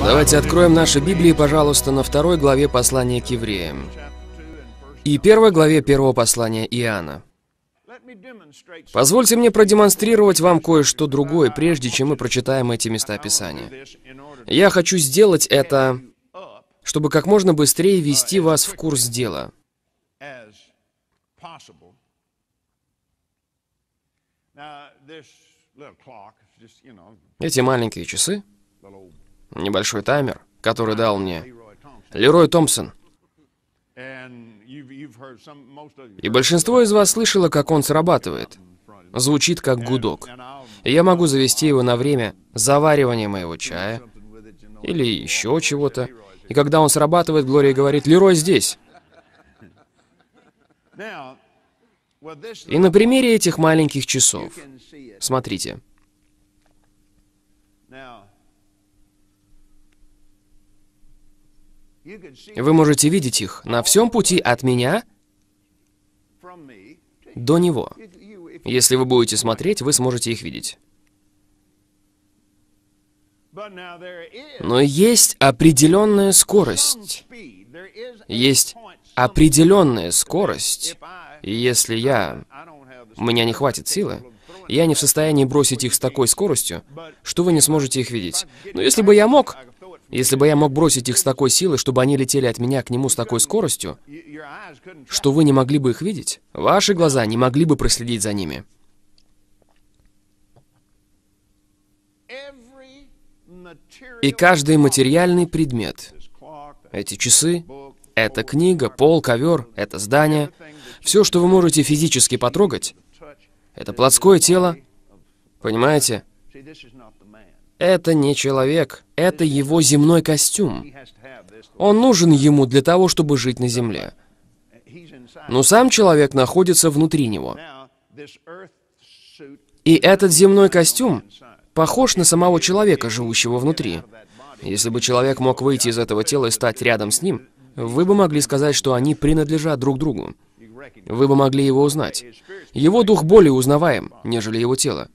Давайте откроем наши Библии, пожалуйста, на второй главе послания к евреям и первой главе первого послания Иоанна. Позвольте мне продемонстрировать вам кое-что другое, прежде чем мы прочитаем эти места Писания. Я хочу сделать это, чтобы как можно быстрее вести вас в курс дела. Эти маленькие часы небольшой таймер, который дал мне Лерой Томпсон. И большинство из вас слышало, как он срабатывает. Звучит как гудок. И я могу завести его на время заваривания моего чая или еще чего-то. И когда он срабатывает, Глория говорит, «Лерой здесь!» И на примере этих маленьких часов, смотрите, Вы можете видеть их на всем пути от меня до него. Если вы будете смотреть, вы сможете их видеть. Но есть определенная скорость. Есть определенная скорость. И если я... У меня не хватит силы, я не в состоянии бросить их с такой скоростью, что вы не сможете их видеть. Но если бы я мог, если бы я мог бросить их с такой силой, чтобы они летели от меня к нему с такой скоростью, что вы не могли бы их видеть, ваши глаза не могли бы проследить за ними. И каждый материальный предмет, эти часы, эта книга, пол, ковер, это здание, все, что вы можете физически потрогать, это плотское тело, понимаете? Это не человек, это его земной костюм. Он нужен ему для того, чтобы жить на земле. Но сам человек находится внутри него. И этот земной костюм похож на самого человека, живущего внутри. Если бы человек мог выйти из этого тела и стать рядом с ним, вы бы могли сказать, что они принадлежат друг другу. Вы бы могли его узнать. Его дух более узнаваем, нежели его тело.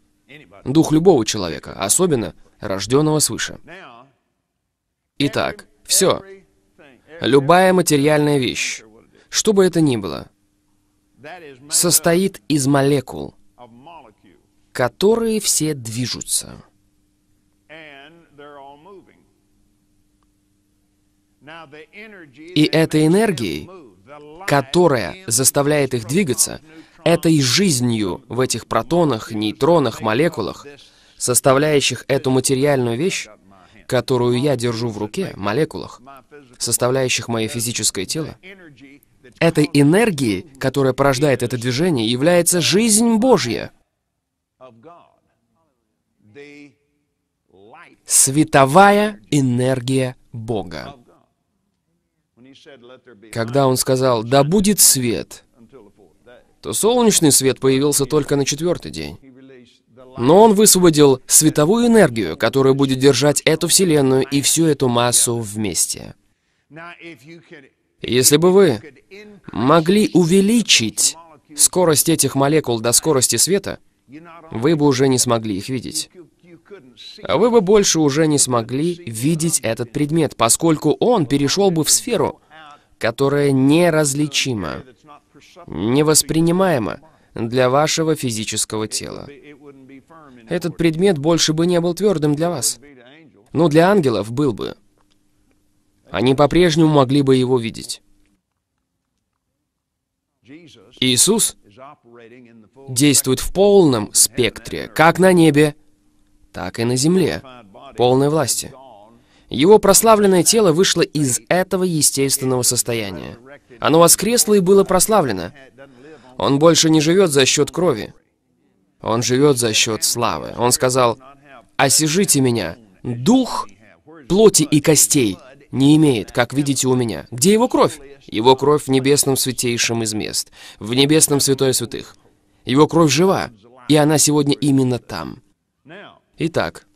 Дух любого человека, особенно рожденного свыше. Итак, все. Любая материальная вещь, что бы это ни было, состоит из молекул, которые все движутся. И этой энергией, которая заставляет их двигаться, этой жизнью в этих протонах, нейтронах, молекулах – составляющих эту материальную вещь, которую я держу в руке, молекулах, составляющих мое физическое тело, этой энергии, которая порождает это движение, является жизнь Божья. Световая энергия Бога. Когда он сказал «Да будет свет», то солнечный свет появился только на четвертый день. Но он высвободил световую энергию, которая будет держать эту Вселенную и всю эту массу вместе. Если бы вы могли увеличить скорость этих молекул до скорости света, вы бы уже не смогли их видеть. Вы бы больше уже не смогли видеть этот предмет, поскольку он перешел бы в сферу, которая неразличима, невоспринимаема для вашего физического тела этот предмет больше бы не был твердым для вас. Но для ангелов был бы. Они по-прежнему могли бы его видеть. Иисус действует в полном спектре, как на небе, так и на земле, полной власти. Его прославленное тело вышло из этого естественного состояния. Оно воскресло и было прославлено. Он больше не живет за счет крови. Он живет за счет славы. Он сказал, «Осижите меня, дух плоти и костей не имеет, как видите у меня. Где его кровь? Его кровь в небесном святейшем из мест, в небесном святое святых. Его кровь жива, и она сегодня именно там». Итак,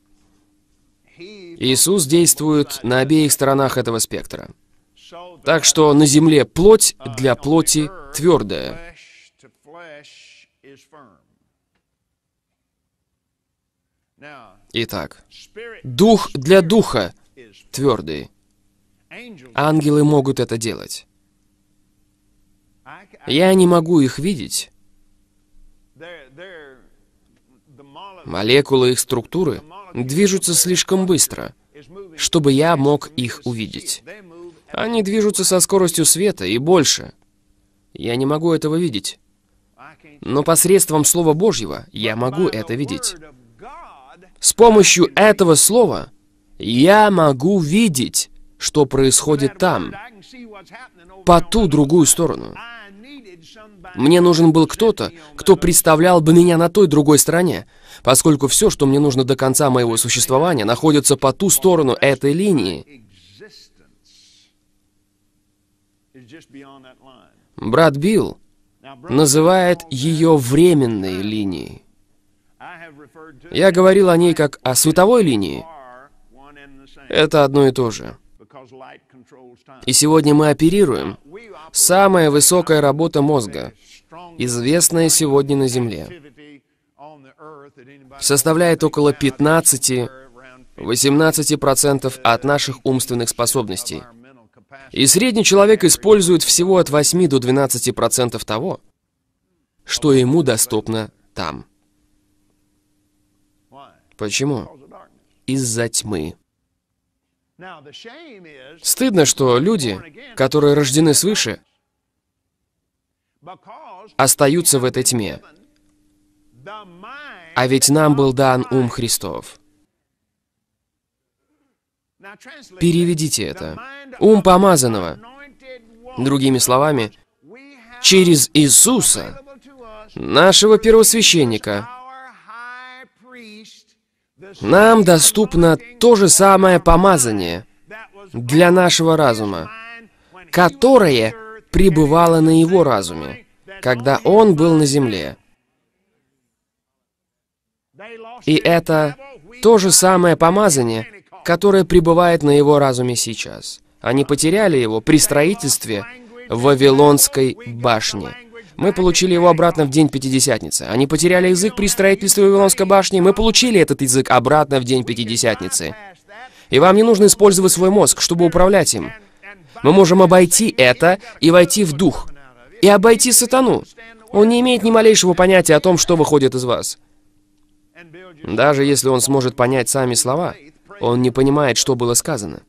Иисус действует на обеих сторонах этого спектра. Так что на земле плоть для плоти твердая, Итак, дух для духа твердый. Ангелы могут это делать. Я не могу их видеть. Молекулы их структуры движутся слишком быстро, чтобы я мог их увидеть. Они движутся со скоростью света и больше. Я не могу этого видеть. Но посредством Слова Божьего я могу это видеть. С помощью этого слова я могу видеть, что происходит там, по ту другую сторону. Мне нужен был кто-то, кто представлял бы меня на той другой стороне, поскольку все, что мне нужно до конца моего существования, находится по ту сторону этой линии. Брат Билл называет ее временной линией. Я говорил о ней как о световой линии. Это одно и то же. И сегодня мы оперируем. Самая высокая работа мозга, известная сегодня на Земле, составляет около 15-18% от наших умственных способностей. И средний человек использует всего от 8 до 12% того, что ему доступно там. Почему? Из-за тьмы. Стыдно, что люди, которые рождены свыше, остаются в этой тьме. А ведь нам был дан ум Христов. Переведите это. Ум помазанного. Другими словами, через Иисуса, нашего первосвященника, нам доступно то же самое помазание для нашего разума, которое пребывало на его разуме, когда он был на земле. И это то же самое помазание, которое пребывает на его разуме сейчас. Они потеряли его при строительстве Вавилонской башни. Мы получили его обратно в день Пятидесятницы. Они потеряли язык при строительстве Вавилонской башни. Мы получили этот язык обратно в день Пятидесятницы. И вам не нужно использовать свой мозг, чтобы управлять им. Мы можем обойти это и войти в дух. И обойти сатану. Он не имеет ни малейшего понятия о том, что выходит из вас. Даже если он сможет понять сами слова, он не понимает, что было сказано.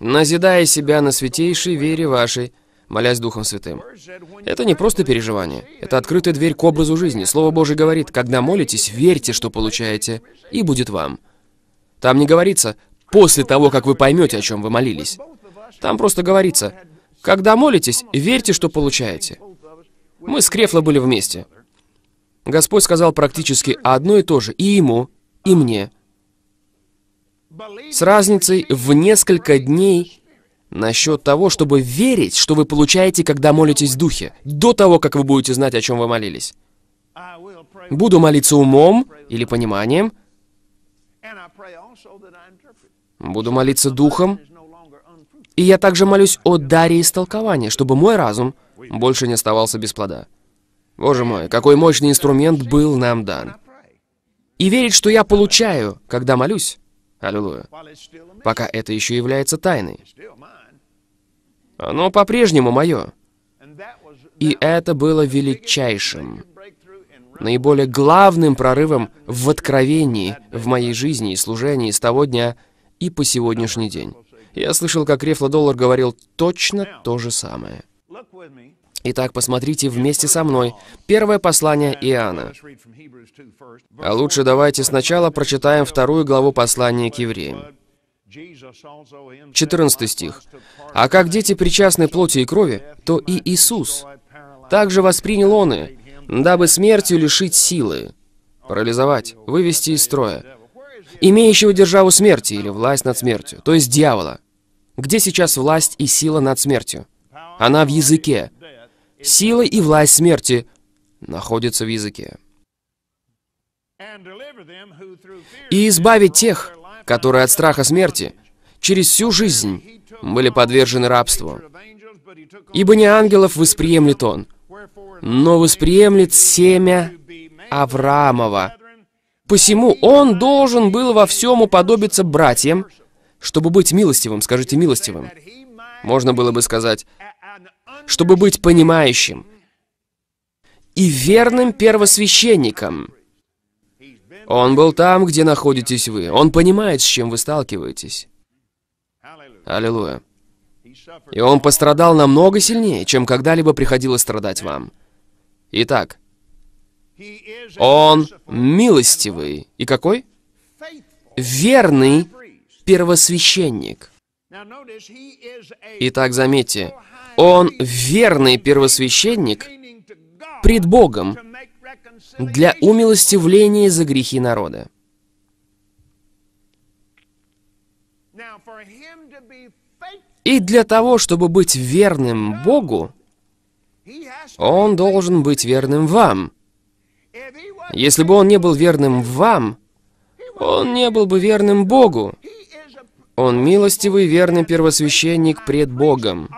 Назидая себя на святейшей вере вашей, молясь Духом Святым. Это не просто переживание. Это открытая дверь к образу жизни. Слово Божие говорит, когда молитесь, верьте, что получаете, и будет вам. Там не говорится «после того, как вы поймете, о чем вы молились». Там просто говорится «когда молитесь, верьте, что получаете». Мы с Крефло были вместе. Господь сказал практически одно и то же и ему, и мне. С разницей в несколько дней Насчет того, чтобы верить, что вы получаете, когда молитесь в духе, до того, как вы будете знать, о чем вы молились. Буду молиться умом или пониманием. Буду молиться духом. И я также молюсь о даре истолкования, чтобы мой разум больше не оставался без плода. Боже мой, какой мощный инструмент был нам дан. И верить, что я получаю, когда молюсь. Аллилуйя. Пока это еще является тайной. Оно по-прежнему мое. И это было величайшим, наиболее главным прорывом в откровении в моей жизни и служении с того дня и по сегодняшний день. Я слышал, как Рефла Доллар говорил точно то же самое. Итак, посмотрите вместе со мной первое послание Иоанна. А лучше давайте сначала прочитаем вторую главу послания к евреям. 14 стих. «А как дети причастны плоти и крови, то и Иисус. Также воспринял он и, дабы смертью лишить силы, парализовать, вывести из строя, имеющего державу смерти или власть над смертью, то есть дьявола. Где сейчас власть и сила над смертью? Она в языке. Сила и власть смерти находятся в языке. И избавить тех, которые от страха смерти через всю жизнь были подвержены рабству. Ибо не ангелов восприемлет он, но восприемлет семя Авраамова. Посему он должен был во всем уподобиться братьям, чтобы быть милостивым, скажите милостивым. Можно было бы сказать, чтобы быть понимающим и верным первосвященником – он был там, где находитесь вы. Он понимает, с чем вы сталкиваетесь. Аллилуйя. И он пострадал намного сильнее, чем когда-либо приходилось страдать вам. Итак, он милостивый. И какой? Верный первосвященник. Итак, заметьте, он верный первосвященник пред Богом, для умилостивления за грехи народа. И для того, чтобы быть верным Богу, он должен быть верным вам. Если бы он не был верным вам, он не был бы верным Богу. Он милостивый, верный первосвященник пред Богом.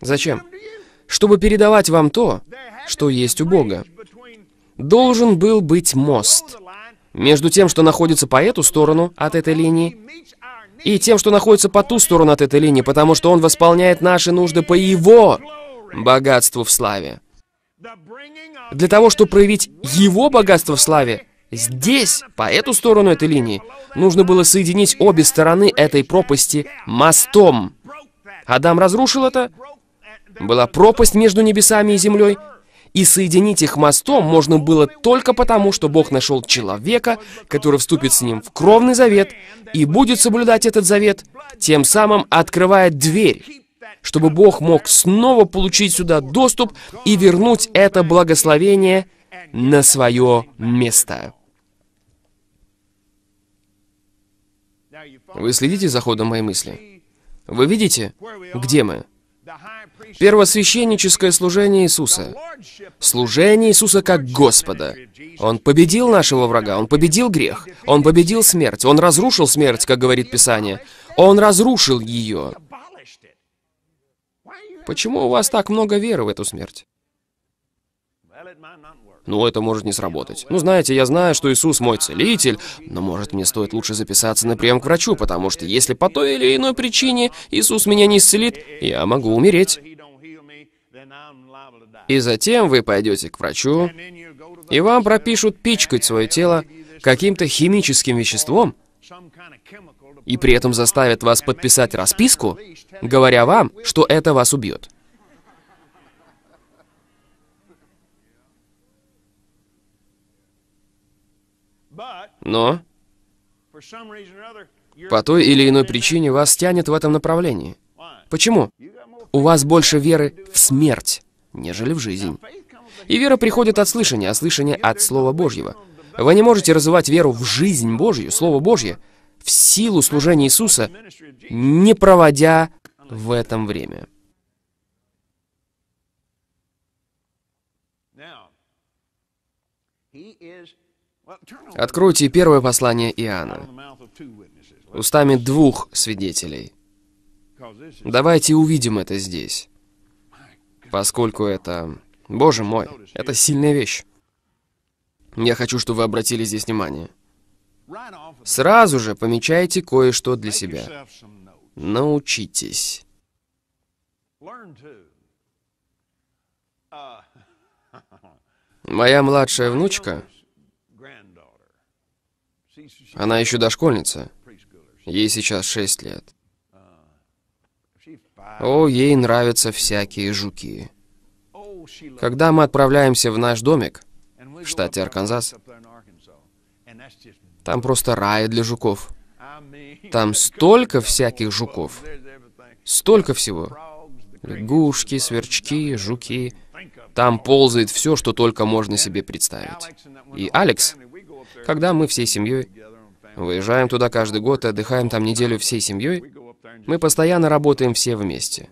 Зачем? чтобы передавать вам то, что есть у Бога. Должен был быть мост между тем, что находится по эту сторону от этой линии, и тем, что находится по ту сторону от этой линии, потому что Он восполняет наши нужды по Его богатству в славе. Для того, чтобы проявить Его богатство в славе, здесь, по эту сторону этой линии, нужно было соединить обе стороны этой пропасти мостом. Адам разрушил это, была пропасть между небесами и землей, и соединить их мостом можно было только потому, что Бог нашел человека, который вступит с ним в кровный завет и будет соблюдать этот завет, тем самым открывая дверь, чтобы Бог мог снова получить сюда доступ и вернуть это благословение на свое место. Вы следите за ходом моей мысли? Вы видите, где мы? Первосвященническое служение Иисуса. Служение Иисуса как Господа. Он победил нашего врага, Он победил грех, Он победил смерть, Он разрушил смерть, как говорит Писание. Он разрушил ее. Почему у вас так много веры в эту смерть? Ну, это может не сработать. Ну, знаете, я знаю, что Иисус мой целитель, но, может, мне стоит лучше записаться на прием к врачу, потому что если по той или иной причине Иисус меня не исцелит, я могу умереть. И затем вы пойдете к врачу, и вам пропишут пичкать свое тело каким-то химическим веществом, и при этом заставят вас подписать расписку, говоря вам, что это вас убьет. Но по той или иной причине вас тянет в этом направлении. Почему? У вас больше веры в смерть, нежели в жизнь. И вера приходит от слышания, а слышание от Слова Божьего. Вы не можете развивать веру в жизнь Божью, Слово Божье, в силу служения Иисуса, не проводя в этом время. Откройте первое послание Иоанна устами двух свидетелей. Давайте увидим это здесь, поскольку это... Боже мой, это сильная вещь. Я хочу, чтобы вы обратили здесь внимание. Сразу же помечайте кое-что для себя. Научитесь. Моя младшая внучка, она еще дошкольница, ей сейчас 6 лет. О, ей нравятся всякие жуки. Когда мы отправляемся в наш домик в штате Арканзас, там просто рай для жуков. Там столько всяких жуков. Столько всего. Лягушки, сверчки, жуки. Там ползает все, что только можно себе представить. И Алекс, когда мы всей семьей выезжаем туда каждый год и отдыхаем там неделю всей семьей, мы постоянно работаем все вместе.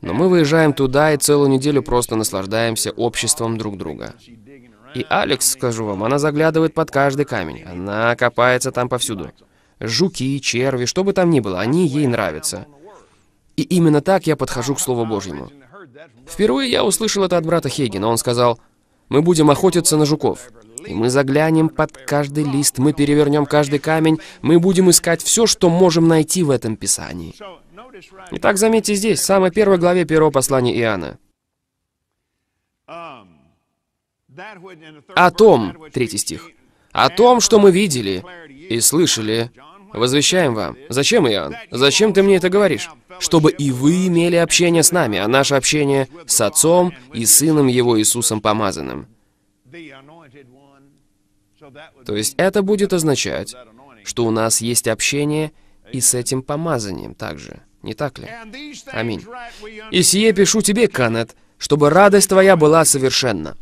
Но мы выезжаем туда и целую неделю просто наслаждаемся обществом друг друга. И Алекс, скажу вам, она заглядывает под каждый камень. Она копается там повсюду. Жуки, черви, что бы там ни было, они ей нравятся. И именно так я подхожу к Слову Божьему. Впервые я услышал это от брата Хейгена. Он сказал, «Мы будем охотиться на жуков». И мы заглянем под каждый лист, мы перевернем каждый камень, мы будем искать все, что можем найти в этом Писании. Итак, заметьте здесь, в самой первой главе первого послания Иоанна. О том, третий стих, о том, что мы видели и слышали, возвещаем вам. Зачем, Иоанн? Зачем ты мне это говоришь? Чтобы и вы имели общение с нами, а наше общение с Отцом и Сыном Его Иисусом Помазанным. То есть это будет означать, что у нас есть общение и с этим помазанием также, не так ли? Аминь. «И сие пишу тебе, Канет, чтобы радость твоя была совершенна».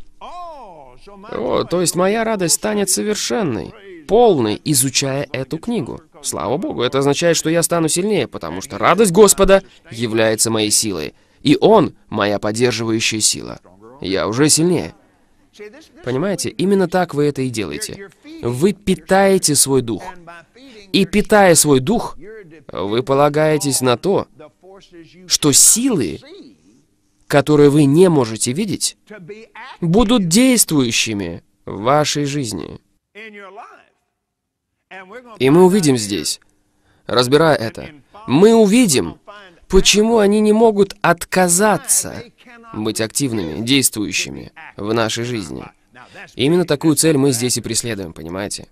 О, то есть моя радость станет совершенной, полной, изучая эту книгу. Слава Богу, это означает, что я стану сильнее, потому что радость Господа является моей силой, и Он — моя поддерживающая сила. Я уже сильнее. Понимаете, именно так вы это и делаете. Вы питаете свой дух. И питая свой дух, вы полагаетесь на то, что силы, которые вы не можете видеть, будут действующими в вашей жизни. И мы увидим здесь, разбирая это, мы увидим, почему они не могут отказаться быть активными, действующими в нашей жизни. И именно такую цель мы здесь и преследуем, понимаете?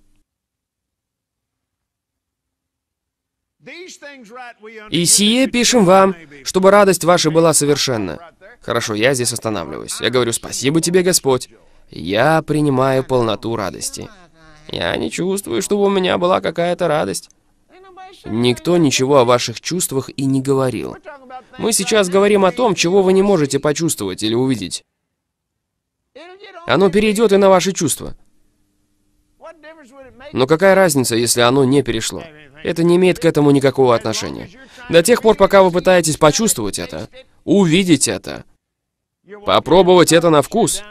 И сие пишем вам, чтобы радость ваша была совершенна. Хорошо, я здесь останавливаюсь. Я говорю, спасибо тебе, Господь. Я принимаю полноту радости. Я не чувствую, чтобы у меня была какая-то радость. Никто ничего о ваших чувствах и не говорил. Мы сейчас говорим о том, чего вы не можете почувствовать или увидеть. Оно перейдет и на ваши чувства. Но какая разница, если оно не перешло? Это не имеет к этому никакого отношения. До тех пор, пока вы пытаетесь почувствовать это, увидеть это, попробовать это на вкус,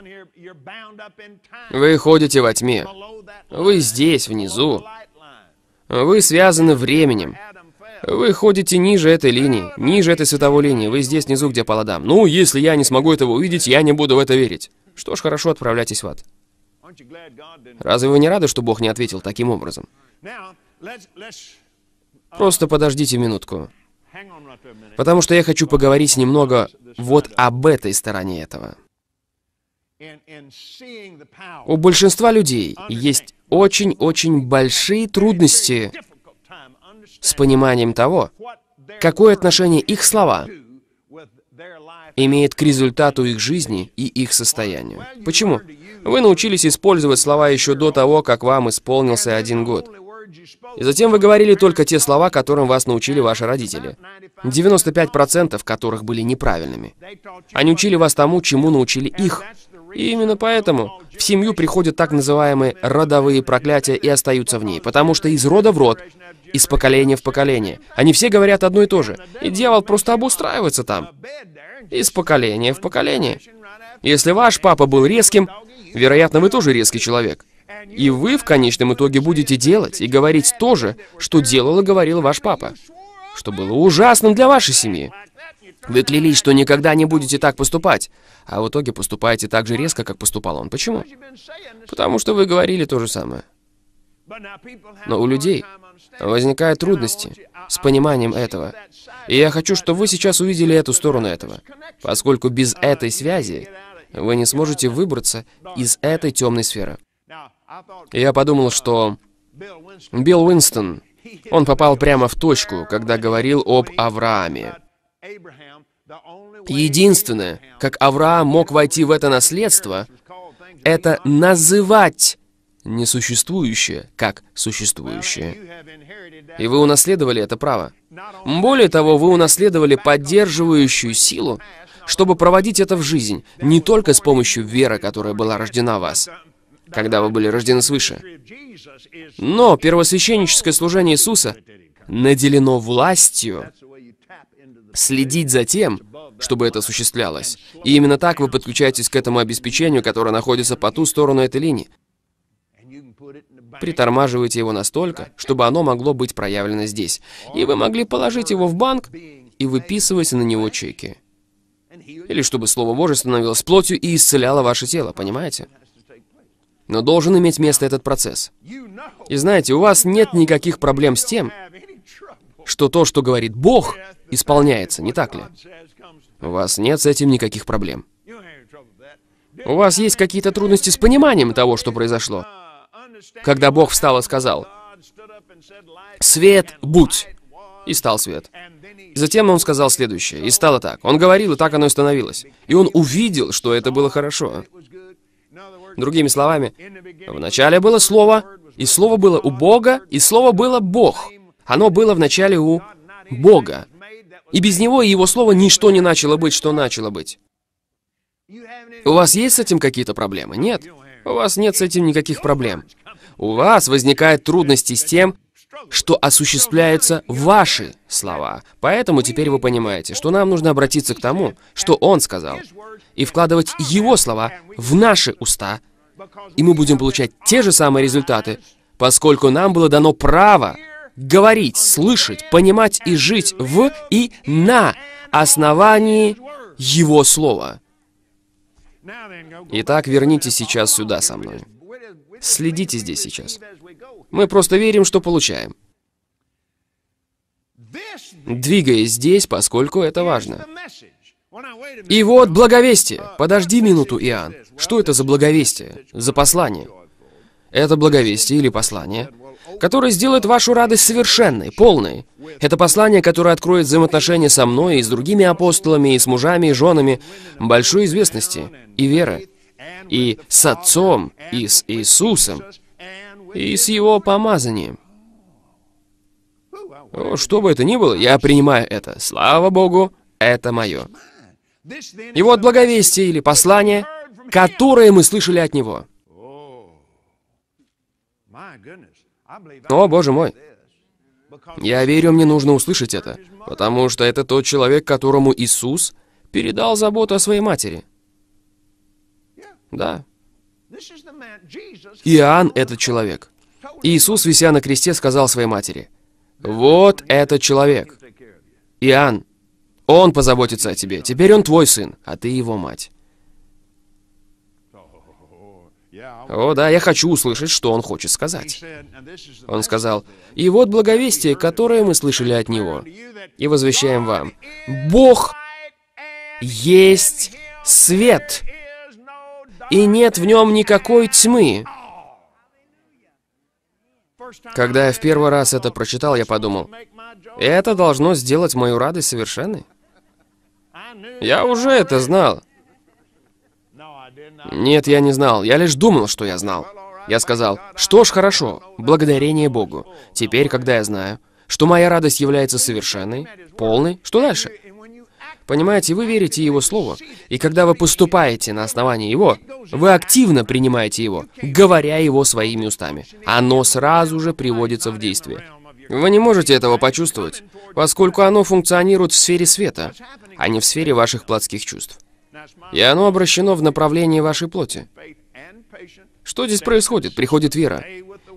вы ходите во тьме. Вы здесь, внизу, вы связаны временем. Вы ходите ниже этой линии, ниже этой световой линии. Вы здесь внизу, где по Ну, если я не смогу этого увидеть, я не буду в это верить. Что ж, хорошо, отправляйтесь в ад. Разве вы не рады, что Бог не ответил таким образом? Просто подождите минутку. Потому что я хочу поговорить немного вот об этой стороне этого. У большинства людей есть очень-очень большие трудности с пониманием того, какое отношение их слова имеет к результату их жизни и их состоянию. Почему? Вы научились использовать слова еще до того, как вам исполнился один год. И затем вы говорили только те слова, которым вас научили ваши родители. 95% которых были неправильными. Они учили вас тому, чему научили их. И именно поэтому в семью приходят так называемые родовые проклятия и остаются в ней, потому что из рода в род, из поколения в поколение. Они все говорят одно и то же, и дьявол просто обустраивается там, из поколения в поколение. Если ваш папа был резким, вероятно, вы тоже резкий человек. И вы в конечном итоге будете делать и говорить то же, что делал и говорил ваш папа, что было ужасным для вашей семьи. Вы клялись, что никогда не будете так поступать, а в итоге поступаете так же резко, как поступал он. Почему? Потому что вы говорили то же самое. Но у людей возникают трудности с пониманием этого. И я хочу, чтобы вы сейчас увидели эту сторону этого, поскольку без этой связи вы не сможете выбраться из этой темной сферы. я подумал, что Билл Уинстон, он попал прямо в точку, когда говорил об Аврааме. Единственное, как Авраам мог войти в это наследство, это называть несуществующее как существующее. И вы унаследовали это право. Более того, вы унаследовали поддерживающую силу, чтобы проводить это в жизнь, не только с помощью веры, которая была рождена вас, когда вы были рождены свыше. Но первосвященническое служение Иисуса наделено властью, следить за тем, чтобы это осуществлялось. И именно так вы подключаетесь к этому обеспечению, которое находится по ту сторону этой линии. Притормаживаете его настолько, чтобы оно могло быть проявлено здесь. И вы могли положить его в банк и выписывать на него чеки. Или чтобы Слово Божье становилось плотью и исцеляло ваше тело, понимаете? Но должен иметь место этот процесс. И знаете, у вас нет никаких проблем с тем, что то, что говорит Бог, исполняется, не так ли? У вас нет с этим никаких проблем. У вас есть какие-то трудности с пониманием того, что произошло. Когда Бог встал и сказал, «Свет, будь!» И стал свет. затем он сказал следующее, и стало так. Он говорил, и так оно и становилось. И он увидел, что это было хорошо. Другими словами, вначале было Слово, и Слово было у Бога, и Слово было Бог. Оно было вначале у Бога. И без Него и Его Слова ничто не начало быть, что начало быть. У вас есть с этим какие-то проблемы? Нет. У вас нет с этим никаких проблем. У вас возникают трудности с тем, что осуществляются ваши слова. Поэтому теперь вы понимаете, что нам нужно обратиться к тому, что Он сказал, и вкладывать Его слова в наши уста, и мы будем получать те же самые результаты, поскольку нам было дано право говорить, слышать, понимать и жить в и на основании Его Слова. Итак, вернитесь сейчас сюда со мной. Следите здесь сейчас. Мы просто верим, что получаем. Двигаясь здесь, поскольку это важно. И вот благовестие. Подожди минуту, Иоанн. Что это за благовестие? За послание? Это благовестие или послание который сделает вашу радость совершенной, полной. Это послание, которое откроет взаимоотношения со мной и с другими апостолами, и с мужами, и женами большой известности и веры, и с Отцом, и с Иисусом, и с Его помазанием. О, что бы это ни было, я принимаю это. Слава Богу, это мое. И вот благовестие или послание, которое мы слышали от Него. О, боже мой. Я верю, мне нужно услышать это, потому что это тот человек, которому Иисус передал заботу о своей матери. Да. Иоанн — этот человек. Иисус, вися на кресте, сказал своей матери, «Вот этот человек, Иоанн, он позаботится о тебе, теперь он твой сын, а ты его мать». О да, я хочу услышать, что он хочет сказать. Он сказал, «И вот благовестие, которое мы слышали от него, и возвещаем вам, Бог есть свет, и нет в нем никакой тьмы». Когда я в первый раз это прочитал, я подумал, это должно сделать мою радость совершенной. Я уже это знал. Нет, я не знал. Я лишь думал, что я знал. Я сказал, что ж, хорошо, благодарение Богу. Теперь, когда я знаю, что моя радость является совершенной, полной, что дальше? Понимаете, вы верите Его Слову, и когда вы поступаете на основании Его, вы активно принимаете Его, говоря Его своими устами. Оно сразу же приводится в действие. Вы не можете этого почувствовать, поскольку оно функционирует в сфере света, а не в сфере ваших плотских чувств. И оно обращено в направлении вашей плоти. Что здесь происходит? Приходит вера.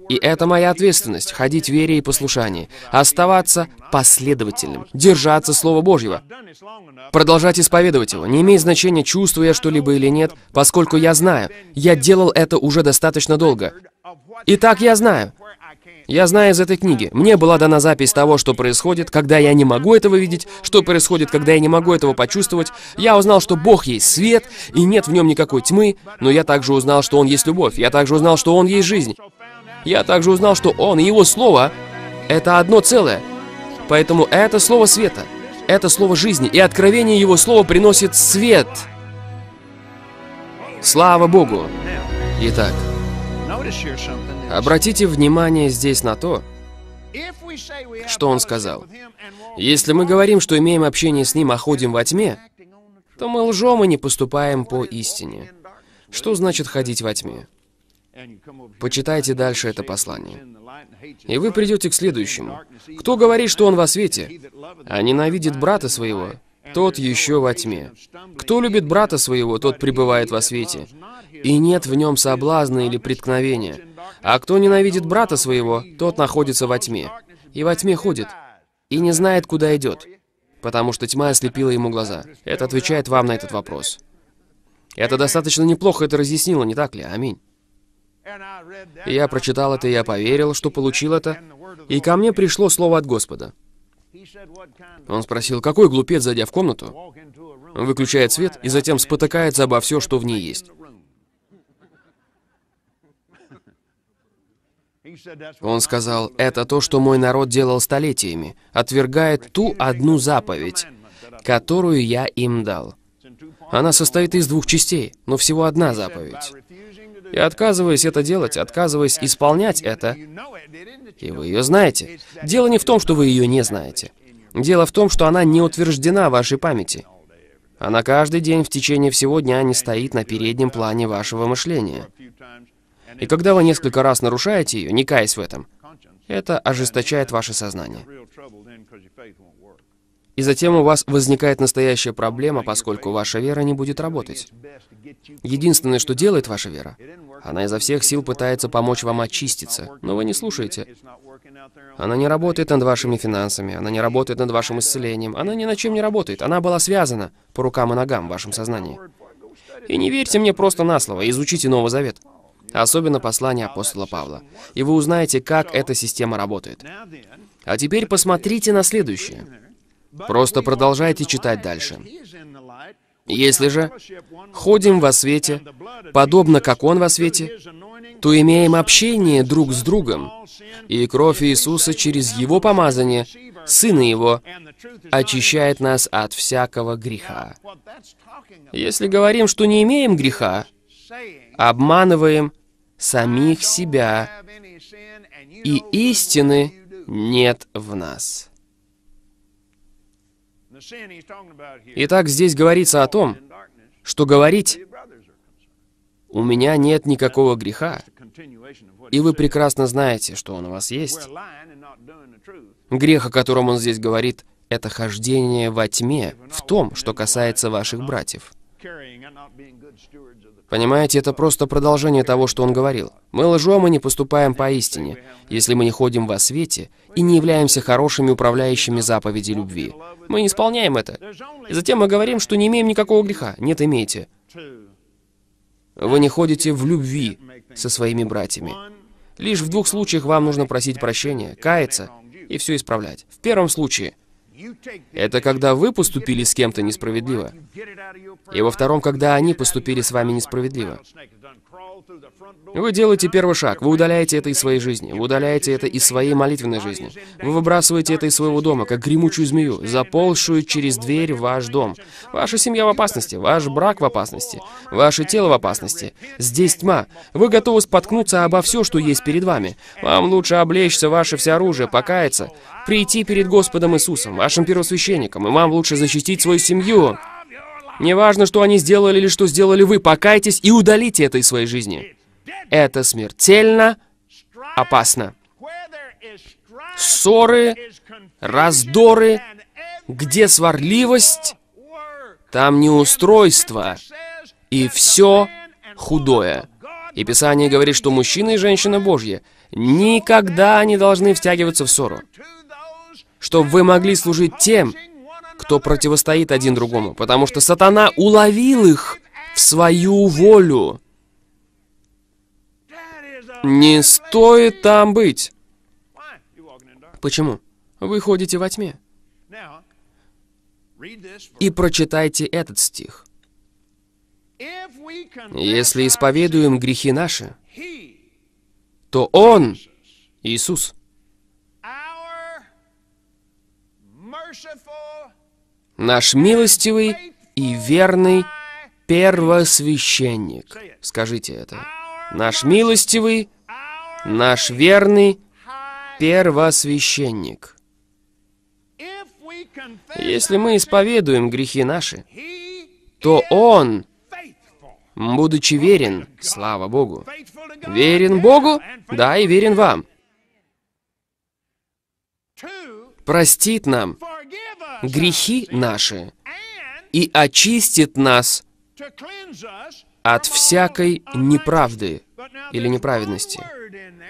И это моя ответственность — ходить в вере и послушании, оставаться последовательным, держаться Слова Божьего, продолжать исповедовать его, не имеет значения, чувствую я что-либо или нет, поскольку я знаю, я делал это уже достаточно долго. Итак, я знаю, я знаю из этой книги. Мне была дана запись того, что происходит, когда я не могу этого видеть, что происходит, когда я не могу этого почувствовать. Я узнал, что Бог есть свет, и нет в нем никакой тьмы, но я также узнал, что Он есть любовь. Я также узнал, что Он есть жизнь. Я также узнал, что Он и Его Слово — это одно целое. Поэтому это Слово Света, это Слово Жизни, и откровение Его Слова приносит свет. Слава Богу! Итак, Обратите внимание здесь на то, что он сказал. Если мы говорим, что имеем общение с ним, а ходим во тьме, то мы лжем и не поступаем по истине. Что значит ходить во тьме? Почитайте дальше это послание. И вы придете к следующему. Кто говорит, что он во свете, а ненавидит брата своего, тот еще во тьме. Кто любит брата своего, тот пребывает во свете. И нет в нем соблазна или преткновения. А кто ненавидит брата своего, тот находится во тьме. И во тьме ходит, и не знает, куда идет, потому что тьма ослепила ему глаза. Это отвечает вам на этот вопрос. Это достаточно неплохо это разъяснило, не так ли? Аминь. я прочитал это, и я поверил, что получил это, и ко мне пришло слово от Господа. Он спросил, какой глупец, зайдя в комнату, выключает свет и затем спотыкается обо все, что в ней есть. Он сказал, это то, что мой народ делал столетиями, отвергает ту одну заповедь, которую я им дал. Она состоит из двух частей, но всего одна заповедь. И отказываясь это делать, отказываясь исполнять это, и вы ее знаете. Дело не в том, что вы ее не знаете. Дело в том, что она не утверждена в вашей памяти. Она каждый день в течение всего дня не стоит на переднем плане вашего мышления. И когда вы несколько раз нарушаете ее, не каясь в этом, это ожесточает ваше сознание. И затем у вас возникает настоящая проблема, поскольку ваша вера не будет работать. Единственное, что делает ваша вера, она изо всех сил пытается помочь вам очиститься, но вы не слушаете. Она не работает над вашими финансами, она не работает над вашим исцелением, она ни на чем не работает, она была связана по рукам и ногам в вашем сознании. И не верьте мне просто на слово, изучите Новый Завет особенно послание апостола Павла, и вы узнаете, как эта система работает. А теперь посмотрите на следующее. Просто продолжайте читать дальше. Если же ходим во свете, подобно как Он во свете, то имеем общение друг с другом, и кровь Иисуса через Его помазание, Сына Его, очищает нас от всякого греха. Если говорим, что не имеем греха, обманываем самих себя, и истины нет в нас. Итак, здесь говорится о том, что говорить «У меня нет никакого греха», и вы прекрасно знаете, что он у вас есть. Грех, о котором он здесь говорит, это хождение во тьме в том, что касается ваших братьев. Понимаете, это просто продолжение того, что он говорил. Мы лжем и не поступаем поистине, если мы не ходим во свете и не являемся хорошими управляющими заповеди любви. Мы не исполняем это. И затем мы говорим, что не имеем никакого греха. Нет, имейте. Вы не ходите в любви со своими братьями. Лишь в двух случаях вам нужно просить прощения, каяться и все исправлять. В первом случае это когда вы поступили с кем-то несправедливо. И во втором, когда они поступили с вами несправедливо. Вы делаете первый шаг, вы удаляете это из своей жизни, вы удаляете это из своей молитвенной жизни. Вы выбрасываете это из своего дома, как гремучую змею, заползшую через дверь в ваш дом. Ваша семья в опасности, ваш брак в опасности, ваше тело в опасности. Здесь тьма. Вы готовы споткнуться обо все, что есть перед вами. Вам лучше облечься ваше все оружие, покаяться, прийти перед Господом Иисусом, вашим первосвященником, и вам лучше защитить свою семью. Неважно, что они сделали или что сделали вы, покайтесь и удалите это из своей жизни. Это смертельно опасно. Ссоры, раздоры, где сварливость, там неустройство и все худое. И Писание говорит, что мужчина и женщина Божьи никогда не должны втягиваться в ссору. Чтобы вы могли служить тем, кто противостоит один другому, потому что сатана уловил их в свою волю. Не стоит там быть. Почему? Вы ходите во тьме. И прочитайте этот стих. Если исповедуем грехи наши, то Он, Иисус, наш милостивый и верный первосвященник. Скажите это. Наш милостивый, наш верный первосвященник. Если мы исповедуем грехи наши, то Он, будучи верен, слава Богу, верен Богу, да, и верен вам, простит нам грехи наши и очистит нас от всякой неправды или неправедности.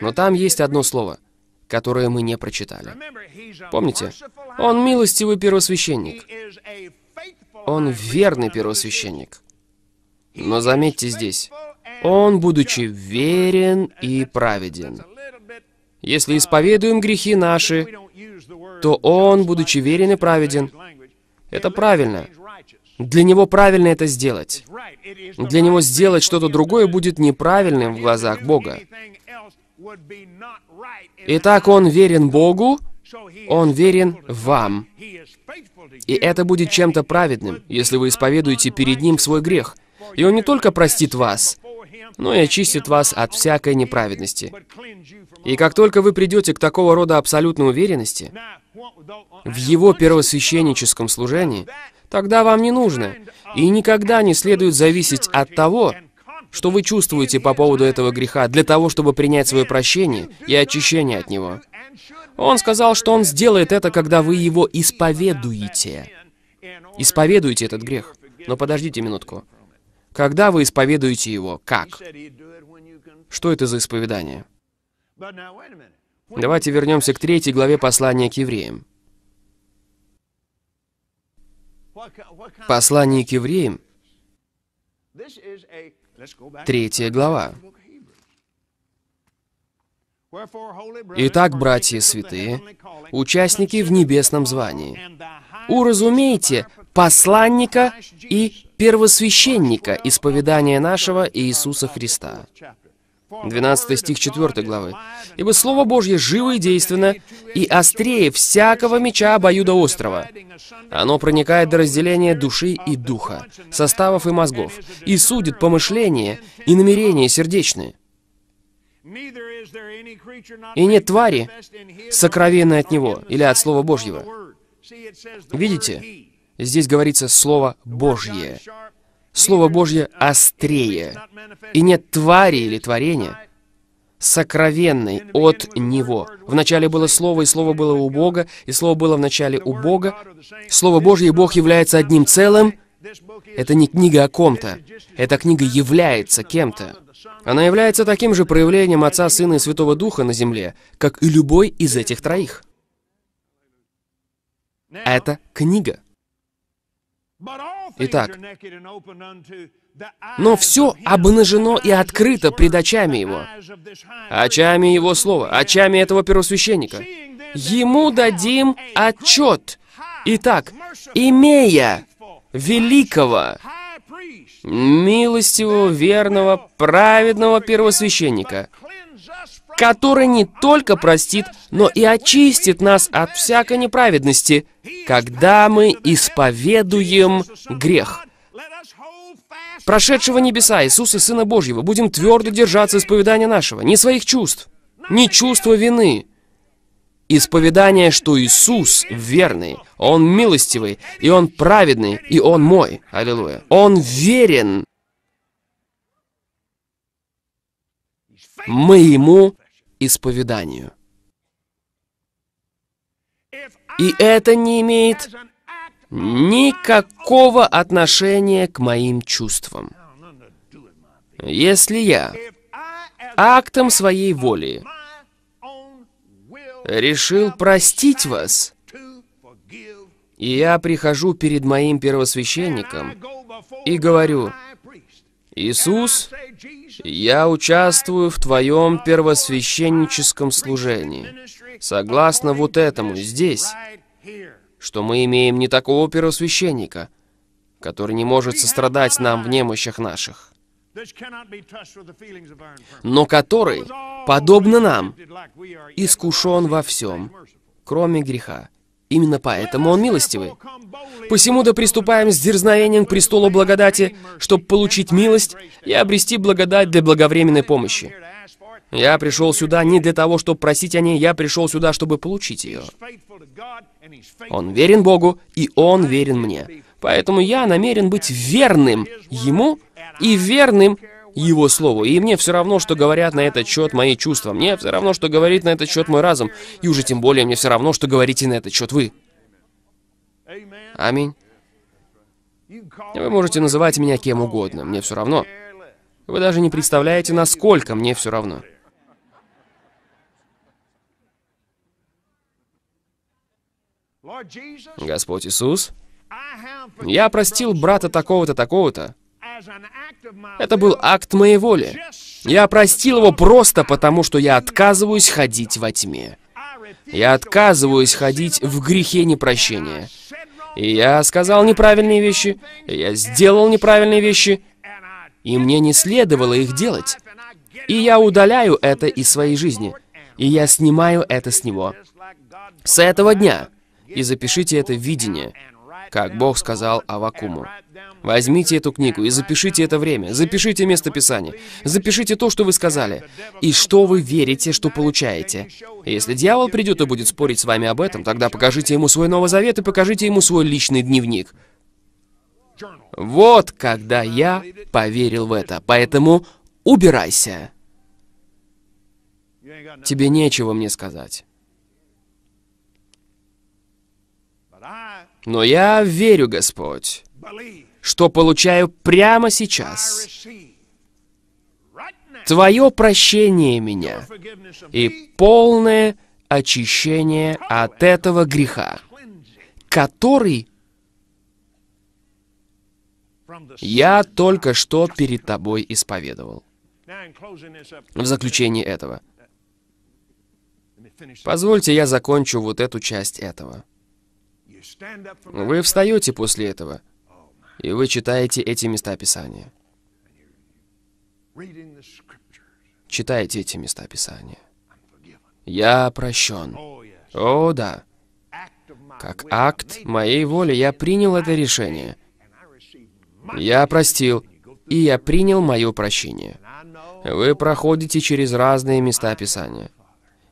Но там есть одно слово, которое мы не прочитали. Помните? Он милостивый первосвященник. Он верный первосвященник. Но заметьте здесь, он, будучи верен и праведен. Если исповедуем грехи наши, то он, будучи верен и праведен, это правильно. Для него правильно это сделать. Для него сделать что-то другое будет неправильным в глазах Бога. Итак, он верен Богу, он верен вам. И это будет чем-то праведным, если вы исповедуете перед Ним свой грех. И Он не только простит вас, но и очистит вас от всякой неправедности. И как только вы придете к такого рода абсолютной уверенности в его первосвященническом служении, тогда вам не нужно и никогда не следует зависеть от того, что вы чувствуете по поводу этого греха для того, чтобы принять свое прощение и очищение от него. Он сказал, что он сделает это, когда вы его исповедуете. Исповедуете этот грех. Но подождите минутку. Когда вы исповедуете его? Как? Что это за исповедание? Давайте вернемся к третьей главе послания к евреям. Послание к евреям, третья глава. Итак, братья святые, участники в небесном звании, уразумейте посланника и первосвященника исповедания нашего Иисуса Христа. 12 стих 4 главы. «Ибо Слово Божье живо и действенно, и острее всякого меча обоюдоострого. Оно проникает до разделения души и духа, составов и мозгов, и судит помышления и намерения сердечные». И нет твари, сокровенной от Него или от Слова Божьего. Видите, здесь говорится «Слово Божье». Слово Божье острее, и нет твари или творения, сокровенной от Него. В начале было Слово, и Слово было у Бога, и Слово было в начале у Бога. Слово Божье и Бог является одним целым. Это не книга о ком-то. Эта книга является кем-то. Она является таким же проявлением Отца, Сына и Святого Духа на земле, как и любой из этих троих. Это книга. Итак, но все обнажено и открыто пред очами его. Очами его слова, очами этого первосвященника. Ему дадим отчет. Итак, имея великого, милостивого, верного, праведного первосвященника, который не только простит, но и очистит нас от всякой неправедности, когда мы исповедуем грех. Прошедшего небеса Иисуса, Сына Божьего, будем твердо держаться исповедания нашего, не своих чувств, не чувства вины, исповедание, что Иисус верный, Он милостивый, и Он праведный, и Он мой. Аллилуйя. Он верен. Мы Ему исповеданию. И это не имеет никакого отношения к моим чувствам. Если я актом своей воли решил простить вас, и я прихожу перед моим первосвященником и говорю, Иисус, я участвую в Твоем первосвященническом служении. Согласно вот этому, здесь, что мы имеем не такого первосвященника, который не может сострадать нам в немощах наших, но который, подобно нам, искушен во всем, кроме греха. Именно поэтому он милостивый. Посему да приступаем с дерзновением к престолу благодати, чтобы получить милость и обрести благодать для благовременной помощи. Я пришел сюда не для того, чтобы просить о ней, я пришел сюда, чтобы получить ее. Он верен Богу, и Он верен мне. Поэтому я намерен быть верным Ему и верным его слову. И мне все равно, что говорят на этот счет мои чувства. Мне все равно, что говорит на этот счет мой разум. И уже тем более мне все равно, что говорите на этот счет вы. Аминь. Вы можете называть меня кем угодно, мне все равно. Вы даже не представляете, насколько мне все равно. Господь Иисус, я простил брата такого-то, такого-то, это был акт моей воли. Я простил его просто потому, что я отказываюсь ходить во тьме. Я отказываюсь ходить в грехе непрощения. И я сказал неправильные вещи, я сделал неправильные вещи, и мне не следовало их делать. И я удаляю это из своей жизни, и я снимаю это с него. С этого дня. И запишите это видение как Бог сказал Авакуму. Возьмите эту книгу и запишите это время, запишите место Писания, запишите то, что вы сказали, и что вы верите, что получаете. Если дьявол придет и будет спорить с вами об этом, тогда покажите ему свой Новый Завет и покажите ему свой личный дневник. Вот когда я поверил в это, поэтому убирайся. Тебе нечего мне сказать. Но я верю, Господь, что получаю прямо сейчас Твое прощение меня и полное очищение от этого греха, который я только что перед тобой исповедовал. В заключении этого. Позвольте, я закончу вот эту часть этого. Вы встаете после этого, и вы читаете эти места Писания. Читайте эти места Писания. Я прощен. О, да. Как акт моей воли я принял это решение. Я простил, и я принял мое прощение. Вы проходите через разные места Писания.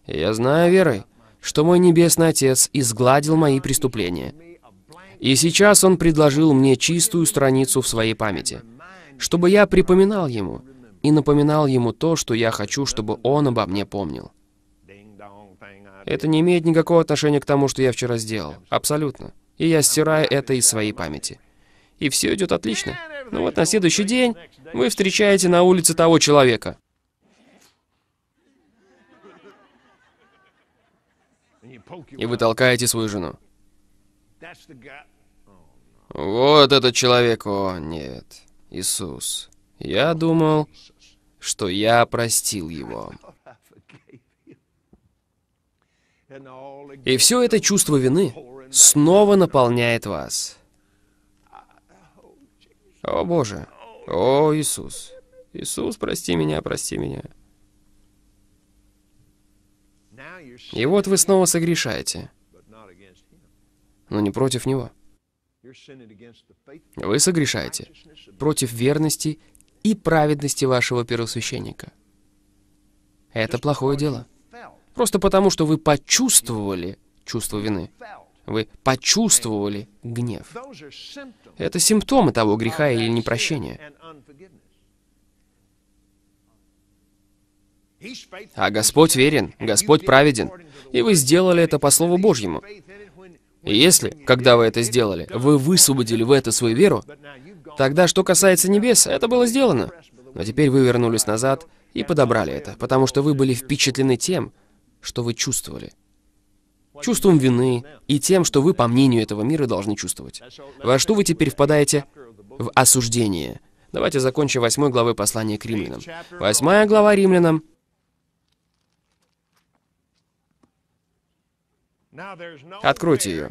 Я знаю верой, что мой Небесный Отец изгладил мои преступления. И сейчас Он предложил мне чистую страницу в своей памяти, чтобы я припоминал Ему и напоминал Ему то, что я хочу, чтобы Он обо мне помнил. Это не имеет никакого отношения к тому, что я вчера сделал. Абсолютно. И я стираю это из своей памяти. И все идет отлично. Ну вот на следующий день вы встречаете на улице того человека. и вы толкаете свою жену. Вот этот человек, о нет, Иисус. Я думал, что я простил его. И все это чувство вины снова наполняет вас. О Боже, о Иисус, Иисус, прости меня, прости меня. И вот вы снова согрешаете, но не против Него. Вы согрешаете против верности и праведности вашего первосвященника. Это плохое дело. Просто потому, что вы почувствовали чувство вины. Вы почувствовали гнев. Это симптомы того греха или непрощения. А Господь верен, Господь праведен, и вы сделали это по Слову Божьему. И если, когда вы это сделали, вы высвободили в это свою веру, тогда, что касается небес, это было сделано. Но теперь вы вернулись назад и подобрали это, потому что вы были впечатлены тем, что вы чувствовали. Чувством вины и тем, что вы, по мнению этого мира, должны чувствовать. Во что вы теперь впадаете? В осуждение. Давайте закончим 8 главы послания к римлянам. 8 глава римлянам, Откройте ее.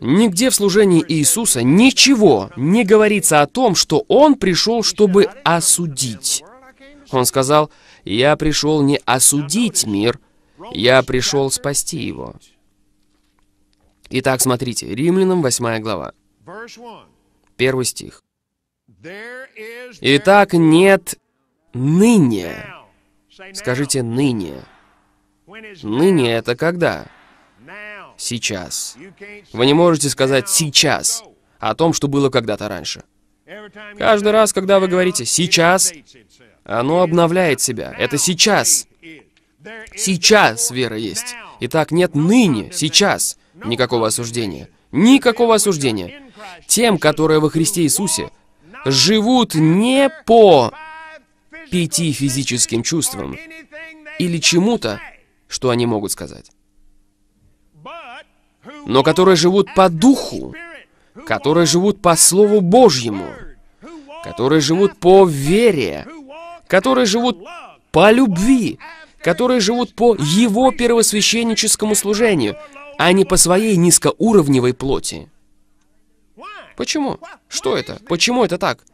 Нигде в служении Иисуса ничего не говорится о том, что Он пришел, чтобы осудить. Он сказал, «Я пришел не осудить мир, я пришел спасти его». Итак, смотрите, Римлянам 8 глава, первый стих. «Итак, нет ныне». Скажите «ныне». Ныне ну это когда? Сейчас. Вы не можете сказать «сейчас» о том, что было когда-то раньше. Каждый раз, когда вы говорите «сейчас», оно обновляет себя. Это сейчас. Сейчас вера есть. Итак, нет ныне, сейчас никакого осуждения. Никакого осуждения. Тем, которые во Христе Иисусе, живут не по пяти физическим чувствам или чему-то, что они могут сказать. Но которые живут по духу, которые живут по Слову Божьему, которые живут по вере, которые живут по любви, которые живут по Его первосвященническому служению, а не по своей низкоуровневой плоти. Почему? Что это? Почему это так?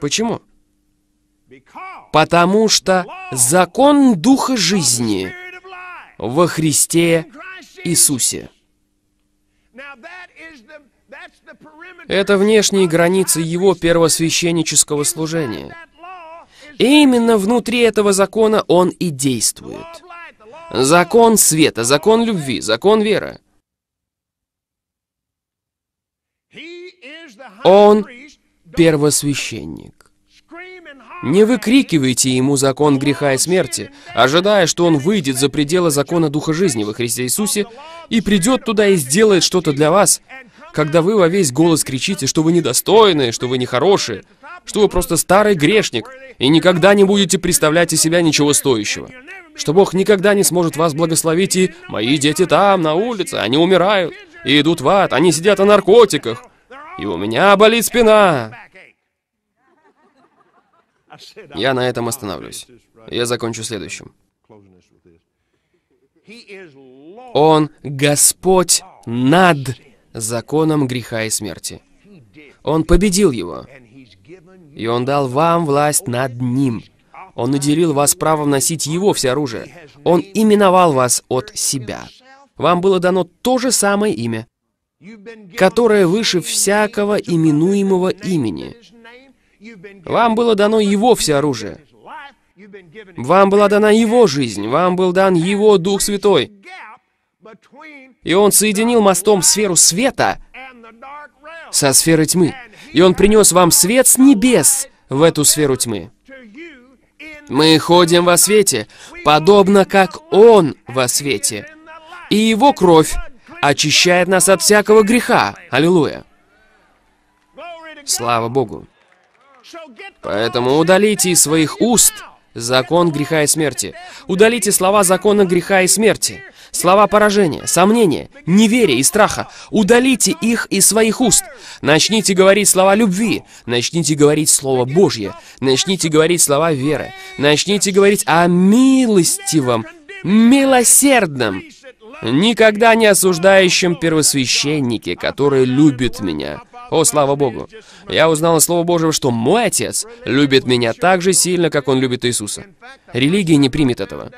Почему? Потому что закон Духа жизни — во Христе Иисусе. Это внешние границы его первосвященнического служения. И именно внутри этого закона он и действует. Закон света, закон любви, закон веры. Он первосвященник. Не выкрикивайте ему закон греха и смерти, ожидая, что он выйдет за пределы закона Духа Жизни во Христе Иисусе и придет туда и сделает что-то для вас, когда вы во весь голос кричите, что вы недостойны, что вы нехорошие, что вы просто старый грешник и никогда не будете представлять из себя ничего стоящего, что Бог никогда не сможет вас благословить и «Мои дети там, на улице, они умирают и идут в ад, они сидят на наркотиках, и у меня болит спина, я на этом остановлюсь. Я закончу следующим. Он Господь над законом греха и смерти. Он победил его. И Он дал вам власть над ним. Он наделил вас правом носить его все оружие. Он именовал вас от себя. Вам было дано то же самое имя, которое выше всякого именуемого имени. Вам было дано Его все оружие, Вам была дана Его жизнь, вам был дан Его Дух Святой. И Он соединил мостом сферу света со сферой тьмы. И Он принес вам свет с небес в эту сферу тьмы. Мы ходим во свете, подобно как Он во свете. И Его кровь очищает нас от всякого греха. Аллилуйя. Слава Богу. Поэтому удалите из своих уст закон греха и смерти. Удалите слова закона греха и смерти. Слова поражения, сомнения, неверия и страха. Удалите их из своих уст. Начните говорить слова любви. Начните говорить Слово Божье. Начните говорить слова веры. Начните говорить о милостивом, милосердном, никогда не осуждающем первосвященнике, который любит меня о, слава Богу! Я узнал из Слова Божьего, что мой Отец любит меня так же сильно, как Он любит Иисуса. Религия не примет этого.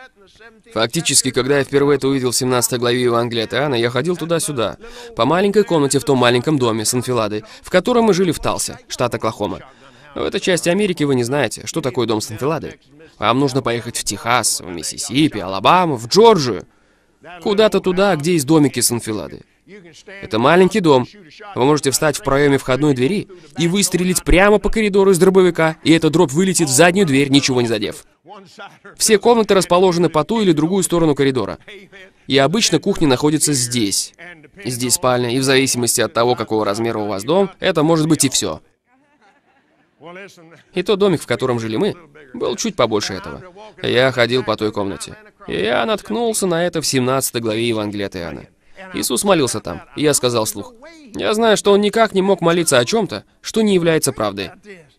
Фактически, когда я впервые это увидел в 17 главе Евангелия от Иоанна, я ходил туда-сюда, по маленькой комнате в том маленьком доме с Анфиладой, в котором мы жили в Талсе, штат Оклахома. В этой части Америки вы не знаете, что такое дом с Анфиладой. Вам нужно поехать в Техас, в Миссисипи, Алабаму, в Джорджию. Куда-то туда, где есть домики с Анфиладой. Это маленький дом. Вы можете встать в проеме входной двери и выстрелить прямо по коридору из дробовика, и эта дробь вылетит в заднюю дверь, ничего не задев. Все комнаты расположены по ту или другую сторону коридора. И обычно кухня находится здесь. Здесь спальня, и в зависимости от того, какого размера у вас дом, это может быть и все. И тот домик, в котором жили мы, был чуть побольше этого. Я ходил по той комнате. И я наткнулся на это в 17 главе Евангелия от Иоанна. Иисус молился там, я сказал слух. Я знаю, что он никак не мог молиться о чем-то, что не является правдой.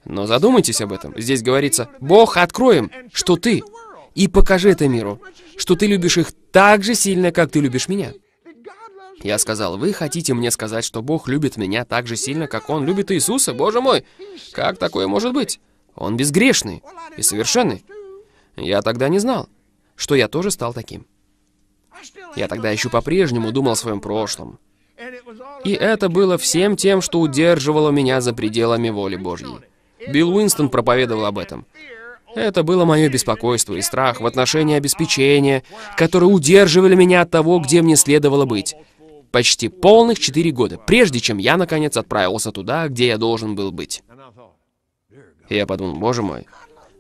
Но задумайтесь об этом. Здесь говорится, «Бог, откроем, что ты, и покажи это миру, что ты любишь их так же сильно, как ты любишь меня». Я сказал, «Вы хотите мне сказать, что Бог любит меня так же сильно, как Он любит Иисуса? Боже мой, как такое может быть? Он безгрешный и совершенный». Я тогда не знал, что я тоже стал таким. Я тогда еще по-прежнему думал о своем прошлом. И это было всем тем, что удерживало меня за пределами воли Божьей. Билл Уинстон проповедовал об этом. Это было мое беспокойство и страх в отношении обеспечения, которые удерживали меня от того, где мне следовало быть. Почти полных четыре года, прежде чем я, наконец, отправился туда, где я должен был быть. я подумал, боже мой,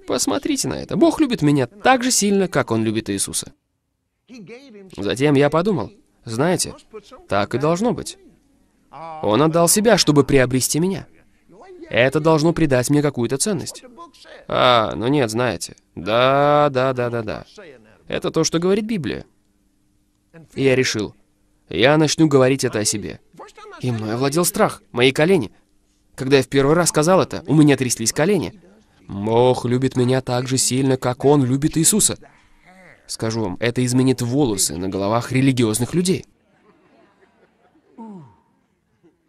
посмотрите на это. Бог любит меня так же сильно, как Он любит Иисуса. Затем я подумал, знаете, так и должно быть. Он отдал себя, чтобы приобрести меня. Это должно придать мне какую-то ценность. А, ну нет, знаете. Да, да, да, да, да. Это то, что говорит Библия. И я решил, я начну говорить это о себе. И мной овладел страх, мои колени. Когда я в первый раз сказал это, у меня тряслись колени. Бог любит меня так же сильно, как Он любит Иисуса. Скажу вам, это изменит волосы на головах религиозных людей.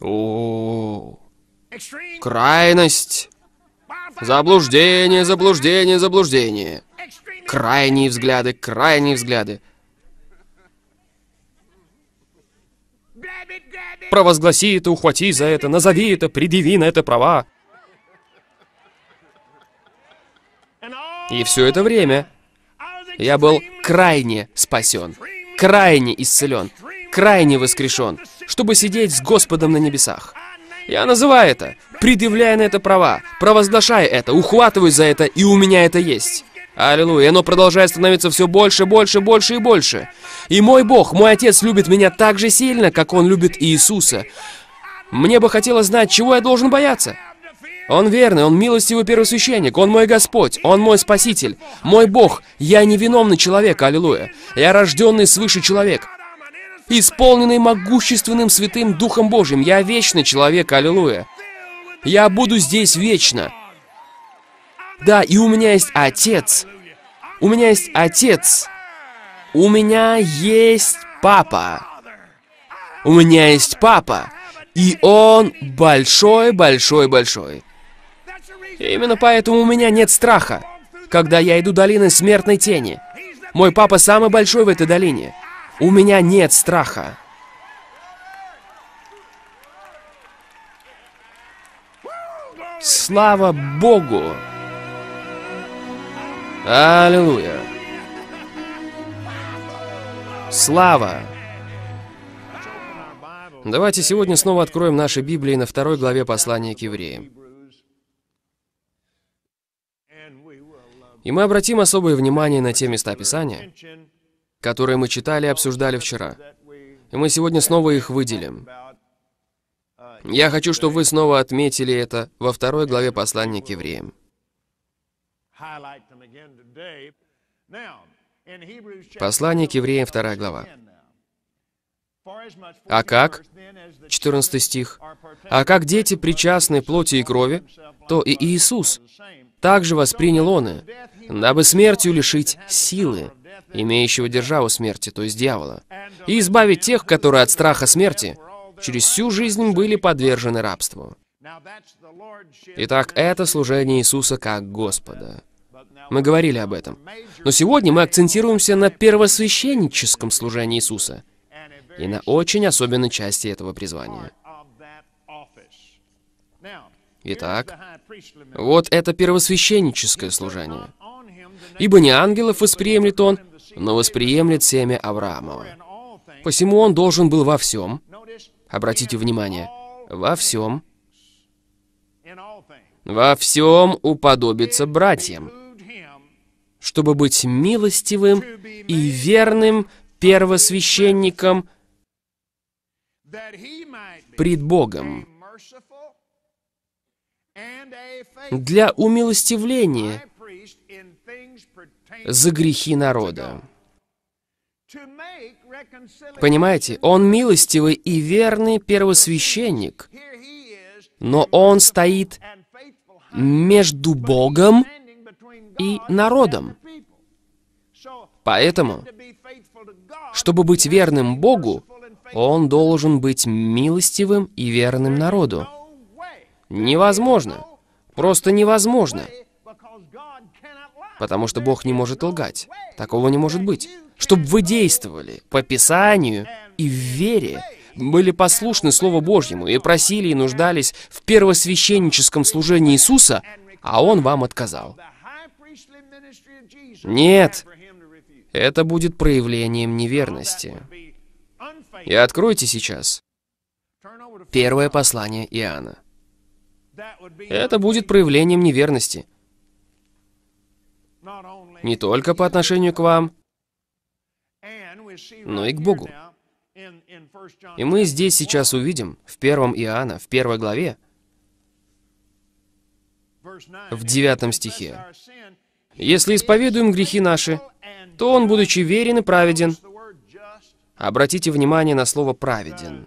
О, крайность. Заблуждение, заблуждение, заблуждение. Крайние взгляды, крайние взгляды. Провозгласи это, ухвати за это, назови это, предъяви на это права. И все это время я был крайне спасен, крайне исцелен, крайне воскрешен, чтобы сидеть с Господом на небесах. Я называю это, предъявляя на это права, провозглашая это, ухватываюсь за это, и у меня это есть. Аллилуйя, оно продолжает становиться все больше, больше, больше и больше. И мой Бог, мой Отец любит меня так же сильно, как Он любит Иисуса. Мне бы хотелось знать, чего я должен бояться. Он верный, он милостивый первосвященник, он мой Господь, он мой Спаситель, мой Бог. Я невиновный человек, аллилуйя. Я рожденный свыше человек, исполненный могущественным святым Духом Божьим. Я вечный человек, аллилуйя. Я буду здесь вечно. Да, и у меня есть Отец. У меня есть Отец. У меня есть Папа. У меня есть Папа. И он большой-большой-большой. Именно поэтому у меня нет страха, когда я иду долиной смертной тени. Мой папа самый большой в этой долине. У меня нет страха. Слава Богу! Аллилуйя! Слава! Давайте сегодня снова откроем наши Библии на второй главе послания к евреям. И мы обратим особое внимание на те места Писания, которые мы читали и обсуждали вчера. И мы сегодня снова их выделим. Я хочу, чтобы вы снова отметили это во второй главе послания к евреям. Послание к евреям, 2 глава. А как? 14 стих. А как дети причастны плоти и крови, то и Иисус также воспринял он и, дабы смертью лишить силы, имеющего державу смерти, то есть дьявола, и избавить тех, которые от страха смерти через всю жизнь были подвержены рабству. Итак, это служение Иисуса как Господа. Мы говорили об этом. Но сегодня мы акцентируемся на первосвященническом служении Иисуса и на очень особенной части этого призвания. Итак, вот это первосвященническое служение. Ибо не ангелов восприемлет он, но восприемлет семя Авраамова. Посему он должен был во всем, обратите внимание, во всем, во всем уподобиться братьям, чтобы быть милостивым и верным первосвященником пред Богом для умилостивления за грехи народа. Понимаете, он милостивый и верный первосвященник, но он стоит между Богом и народом. Поэтому, чтобы быть верным Богу, он должен быть милостивым и верным народу. Невозможно. Просто невозможно Потому что Бог не может лгать. Такого не может быть. Чтобы вы действовали по Писанию и в вере, были послушны Слову Божьему и просили и нуждались в первосвященническом служении Иисуса, а Он вам отказал. Нет, это будет проявлением неверности. И откройте сейчас первое послание Иоанна. Это будет проявлением неверности. Не только по отношению к вам, но и к Богу. И мы здесь сейчас увидим, в 1 Иоанна, в 1 главе, в 9 стихе, «Если исповедуем грехи наши, то Он, будучи верен и праведен». Обратите внимание на слово «праведен».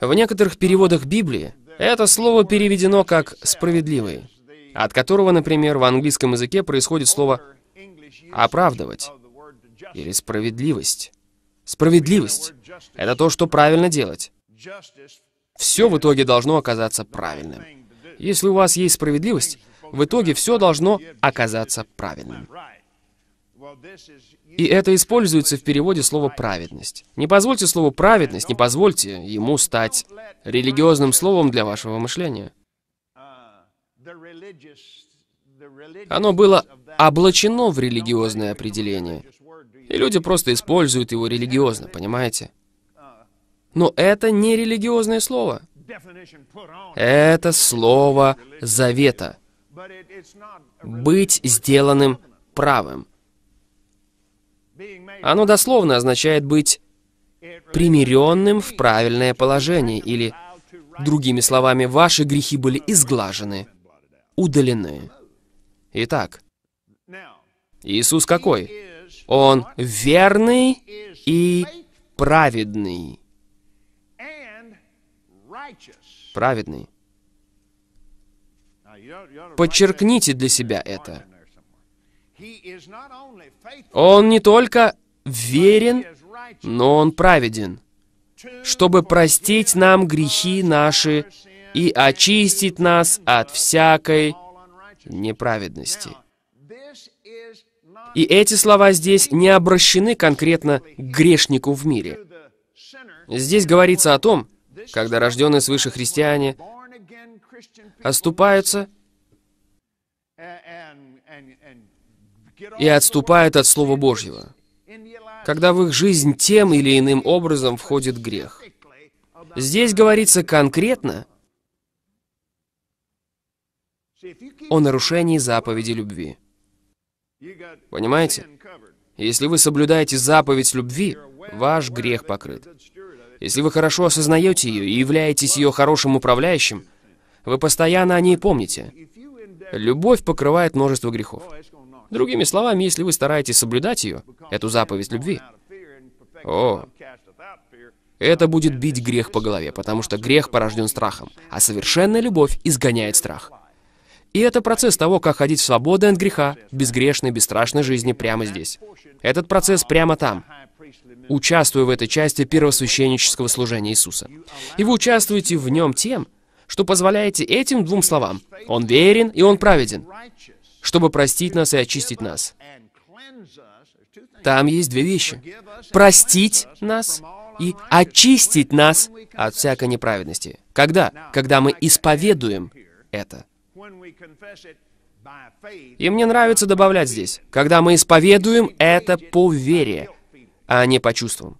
В некоторых переводах Библии это слово переведено как «справедливый» от которого, например, в английском языке происходит слово «оправдывать» или «справедливость». Справедливость — это то, что правильно делать. Все в итоге должно оказаться правильным. Если у вас есть справедливость, в итоге все должно оказаться правильным. И это используется в переводе слова «праведность». Не позвольте слову «праведность», не позвольте ему стать религиозным словом для вашего мышления. Оно было облачено в религиозное определение. И люди просто используют его религиозно, понимаете? Но это не религиозное слово. Это слово завета. Быть сделанным правым. Оно дословно означает быть примиренным в правильное положение, или, другими словами, ваши грехи были изглажены удалены. Итак, Иисус какой? Он верный и праведный. Праведный. Подчеркните для себя это. Он не только верен, но он праведен, чтобы простить нам грехи наши и очистить нас от всякой неправедности. И эти слова здесь не обращены конкретно к грешнику в мире. Здесь говорится о том, когда рожденные свыше христиане оступаются и отступают от Слова Божьего, когда в их жизнь тем или иным образом входит грех. Здесь говорится конкретно о нарушении заповеди любви. Понимаете? Если вы соблюдаете заповедь любви, ваш грех покрыт. Если вы хорошо осознаете ее и являетесь ее хорошим управляющим, вы постоянно о ней помните. Любовь покрывает множество грехов. Другими словами, если вы стараетесь соблюдать ее, эту заповедь любви, о, это будет бить грех по голове, потому что грех порожден страхом, а совершенная любовь изгоняет страх. И это процесс того, как ходить в свободно от греха, безгрешной, бесстрашной жизни прямо здесь. Этот процесс прямо там. Участвую в этой части первосвященнического служения Иисуса. И вы участвуете в нем тем, что позволяете этим двум словам «Он верен и Он праведен», чтобы простить нас и очистить нас. Там есть две вещи. Простить нас и очистить нас от всякой неправедности. Когда? Когда мы исповедуем это. И мне нравится добавлять здесь, когда мы исповедуем это по вере, а не по чувствам.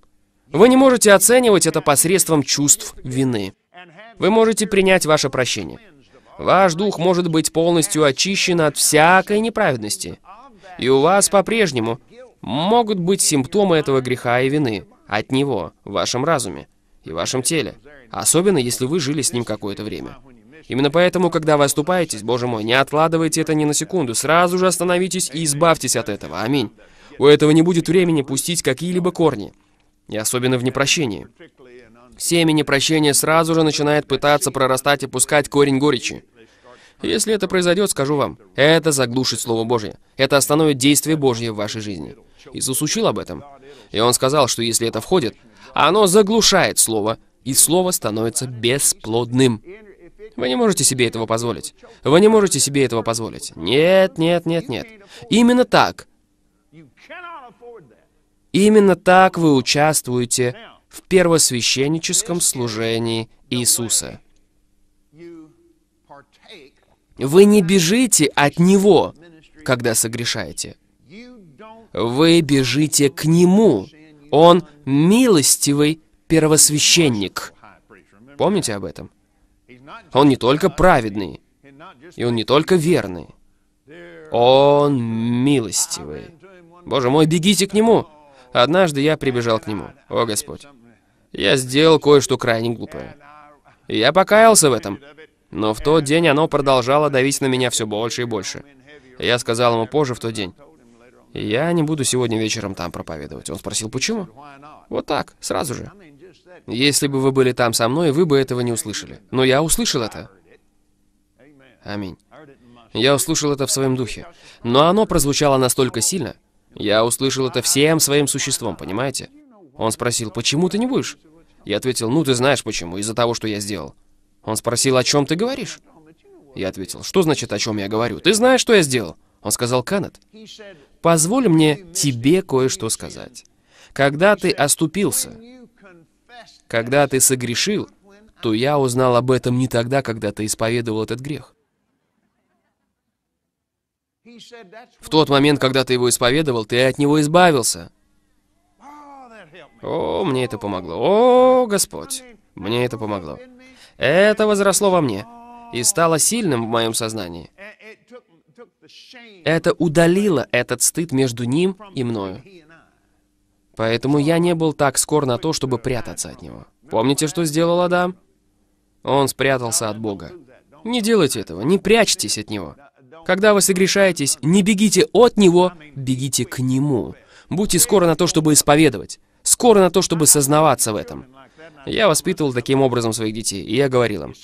Вы не можете оценивать это посредством чувств вины. Вы можете принять ваше прощение. Ваш дух может быть полностью очищен от всякой неправедности. И у вас по-прежнему могут быть симптомы этого греха и вины от него в вашем разуме и вашем теле, особенно если вы жили с ним какое-то время. Именно поэтому, когда вы оступаетесь, Боже мой, не откладывайте это ни на секунду, сразу же остановитесь и избавьтесь от этого. Аминь. У этого не будет времени пустить какие-либо корни, и особенно в непрощении. Семя непрощения сразу же начинает пытаться прорастать и пускать корень горечи. Если это произойдет, скажу вам, это заглушит Слово Божье. Это остановит действие Божье в вашей жизни. Иисус учил об этом. И Он сказал, что если это входит, оно заглушает Слово, и Слово становится бесплодным. Вы не можете себе этого позволить. Вы не можете себе этого позволить. Нет, нет, нет, нет. Именно так. Именно так вы участвуете в первосвященническом служении Иисуса. Вы не бежите от Него, когда согрешаете. Вы бежите к Нему. Он милостивый первосвященник. Помните об этом? Он не только праведный, и он не только верный. Он милостивый. Боже мой, бегите к нему! Однажды я прибежал к нему. О, Господь. Я сделал кое-что крайне глупое. И я покаялся в этом. Но в тот день оно продолжало давить на меня все больше и больше. Я сказал ему позже в тот день. «Я не буду сегодня вечером там проповедовать». Он спросил, «Почему?» «Вот так, сразу же». Если бы вы были там со мной, вы бы этого не услышали. Но я услышал это. Аминь. Я услышал это в своем духе. Но оно прозвучало настолько сильно. Я услышал это всем своим существом, понимаете? Он спросил, почему ты не будешь? Я ответил, ну ты знаешь почему, из-за того, что я сделал. Он спросил, о чем ты говоришь? Я ответил, что значит, о чем я говорю? Ты знаешь, что я сделал? Он сказал, Канет, позволь мне тебе кое-что сказать. Когда ты оступился, когда ты согрешил, то я узнал об этом не тогда, когда ты исповедовал этот грех. В тот момент, когда ты его исповедовал, ты от него избавился. О, мне это помогло. О, Господь, мне это помогло. Это возросло во мне и стало сильным в моем сознании. Это удалило этот стыд между ним и мною. Поэтому я не был так скор на то, чтобы прятаться от него. Помните, что сделал Адам? Он спрятался от Бога. Не делайте этого, не прячьтесь от Него. Когда вы согрешаетесь, не бегите от Него, бегите к Нему. Будьте скоро на то, чтобы исповедовать, скоро на то, чтобы сознаваться в этом. Я воспитывал таким образом своих детей, и я говорил им,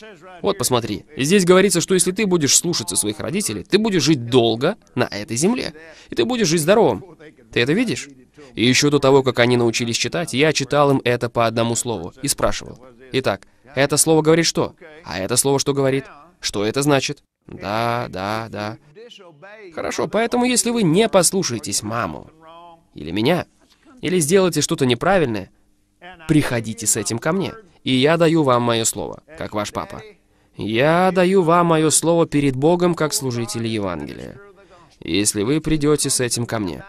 вот посмотри, здесь говорится, что если ты будешь слушаться своих родителей, ты будешь жить долго на этой земле, и ты будешь жить здоровым. Ты это видишь? И еще до того, как они научились читать, я читал им это по одному слову и спрашивал. Итак, это слово говорит что? А это слово что говорит? Что это значит? Да, да, да. Хорошо, поэтому если вы не послушаетесь маму, или меня, или сделаете что-то неправильное, приходите с этим ко мне, и я даю вам мое слово, как ваш папа. Я даю вам мое слово перед Богом, как служитель Евангелия, если вы придете с этим ко мне.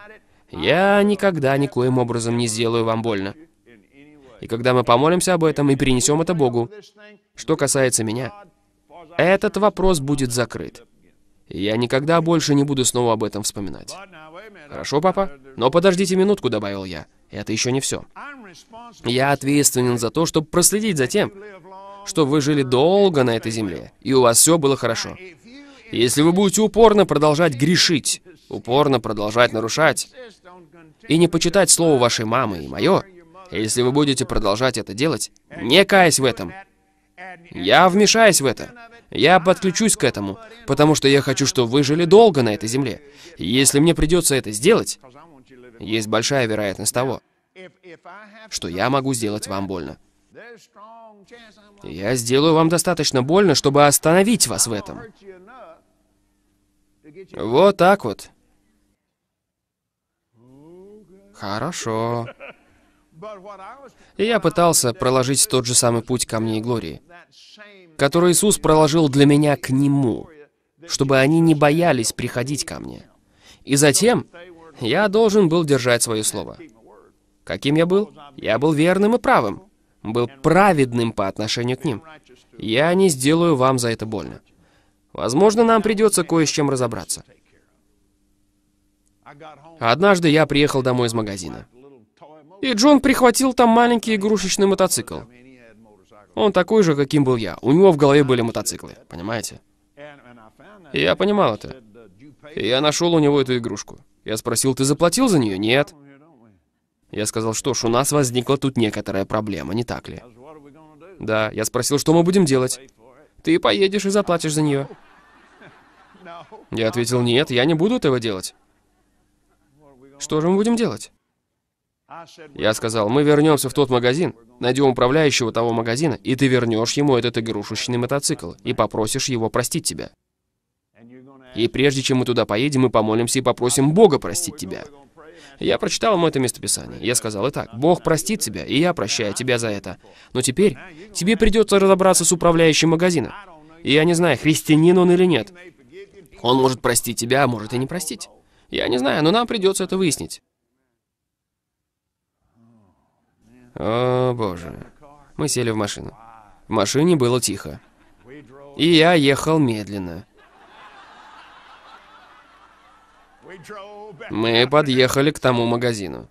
Я никогда никоим образом не сделаю вам больно. И когда мы помолимся об этом и принесем это Богу, что касается меня, этот вопрос будет закрыт. Я никогда больше не буду снова об этом вспоминать. Хорошо, папа? Но подождите минутку, добавил я. Это еще не все. Я ответственен за то, чтобы проследить за тем, что вы жили долго на этой земле, и у вас все было хорошо. Если вы будете упорно продолжать грешить, упорно продолжать нарушать, и не почитать слово вашей мамы и мое, если вы будете продолжать это делать, не каясь в этом, я вмешаюсь в это. Я подключусь к этому, потому что я хочу, чтобы вы жили долго на этой земле. Если мне придется это сделать, есть большая вероятность того, что я могу сделать вам больно. Я сделаю вам достаточно больно, чтобы остановить вас в этом. Вот так вот. Хорошо. И я пытался проложить тот же самый путь ко мне и Глории, который Иисус проложил для меня к Нему, чтобы они не боялись приходить ко мне. И затем я должен был держать свое слово. Каким я был? Я был верным и правым. Был праведным по отношению к ним. Я не сделаю вам за это больно. Возможно, нам придется кое с чем разобраться. Однажды я приехал домой из магазина. И Джон прихватил там маленький игрушечный мотоцикл. Он такой же, каким был я. У него в голове были мотоциклы, понимаете? И я понимал это. И я нашел у него эту игрушку. Я спросил, ты заплатил за нее? Нет. Я сказал, что ж, у нас возникла тут некоторая проблема, не так ли? Да, я спросил, что мы будем делать? Ты поедешь и заплатишь за нее. Я ответил, нет, я не буду этого делать. Что же мы будем делать? Я сказал, мы вернемся в тот магазин, найдем управляющего того магазина, и ты вернешь ему этот игрушечный мотоцикл и попросишь его простить тебя. И прежде чем мы туда поедем, мы помолимся и попросим Бога простить тебя. Я прочитал ему это местописание. Я сказал, итак, Бог простит тебя, и я прощаю тебя за это. Но теперь тебе придется разобраться с управляющим магазина. И я не знаю, христианин он или нет. Он может простить тебя, а может и не простить. Я не знаю, но нам придется это выяснить. О, боже. Мы сели в машину. В машине было тихо. И я ехал медленно. Мы подъехали к тому магазину.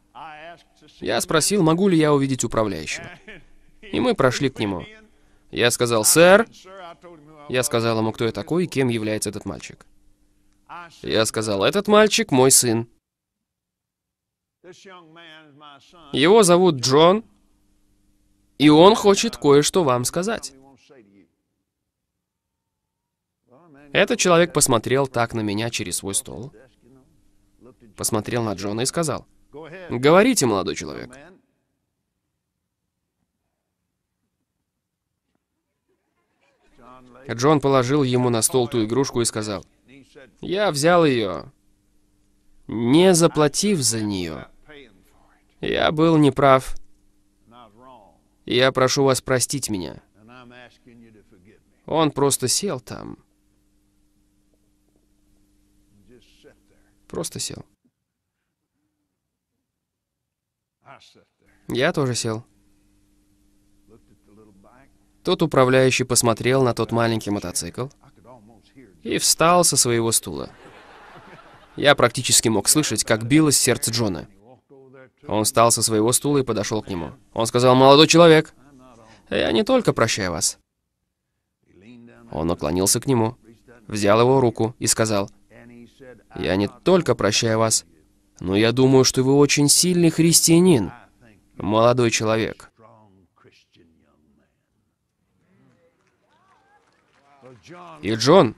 Я спросил, могу ли я увидеть управляющего. И мы прошли к нему. Я сказал, сэр. Я сказал ему, кто я такой и кем является этот мальчик. Я сказал, этот мальчик мой сын. Его зовут Джон, и он хочет кое-что вам сказать. Этот человек посмотрел так на меня через свой стол посмотрел на Джона и сказал, «Говорите, молодой человек». Джон положил ему на стол ту игрушку и сказал, «Я взял ее, не заплатив за нее. Я был неправ. Я прошу вас простить меня». Он просто сел там. Просто сел. Я тоже сел. Тот управляющий посмотрел на тот маленький мотоцикл и встал со своего стула. Я практически мог слышать, как билось сердце Джона. Он встал со своего стула и подошел к нему. Он сказал, «Молодой человек, я не только прощаю вас». Он наклонился к нему, взял его руку и сказал, «Я не только прощаю вас, но я думаю, что вы очень сильный христианин, молодой человек. И Джон,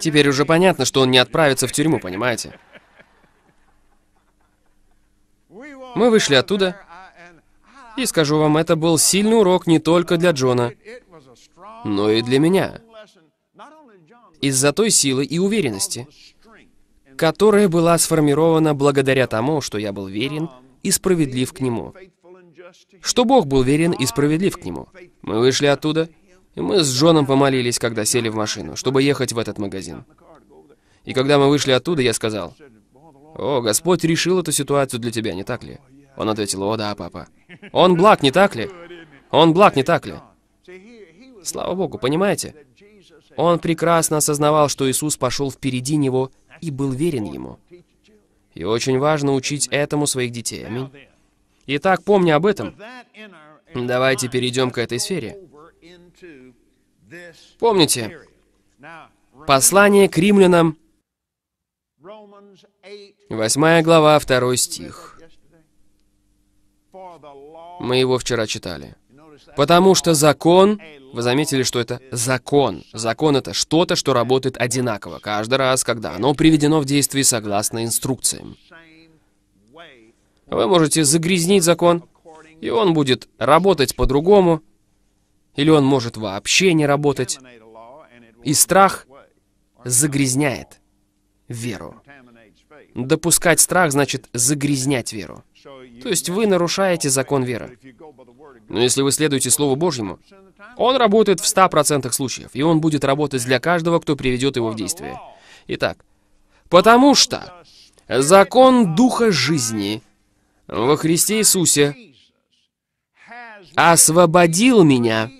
Теперь уже понятно, что он не отправится в тюрьму, понимаете? Мы вышли оттуда, и скажу вам, это был сильный урок не только для Джона, но и для меня из-за той силы и уверенности, которая была сформирована благодаря тому, что я был верен и справедлив к Нему. Что Бог был верен и справедлив к Нему. Мы вышли оттуда, и мы с Джоном помолились, когда сели в машину, чтобы ехать в этот магазин. И когда мы вышли оттуда, я сказал, «О, Господь решил эту ситуацию для тебя, не так ли?» Он ответил, «О, да, папа». «Он благ, не так ли?» «Он благ, не так ли?» Слава Богу, понимаете? Он прекрасно осознавал, что Иисус пошел впереди него и был верен ему. И очень важно учить этому своих детей. Аминь. Итак, помни об этом. Давайте перейдем к этой сфере. Помните, послание к римлянам, 8 глава, 2 стих. Мы его вчера читали. Потому что закон, вы заметили, что это закон. Закон это что-то, что работает одинаково каждый раз, когда оно приведено в действие согласно инструкциям. Вы можете загрязнить закон, и он будет работать по-другому, или он может вообще не работать. И страх загрязняет веру. Допускать страх значит загрязнять веру. То есть вы нарушаете закон веры. Но если вы следуете Слову Божьему, он работает в 100% случаев, и он будет работать для каждого, кто приведет его в действие. Итак, потому что закон Духа жизни во Христе Иисусе освободил меня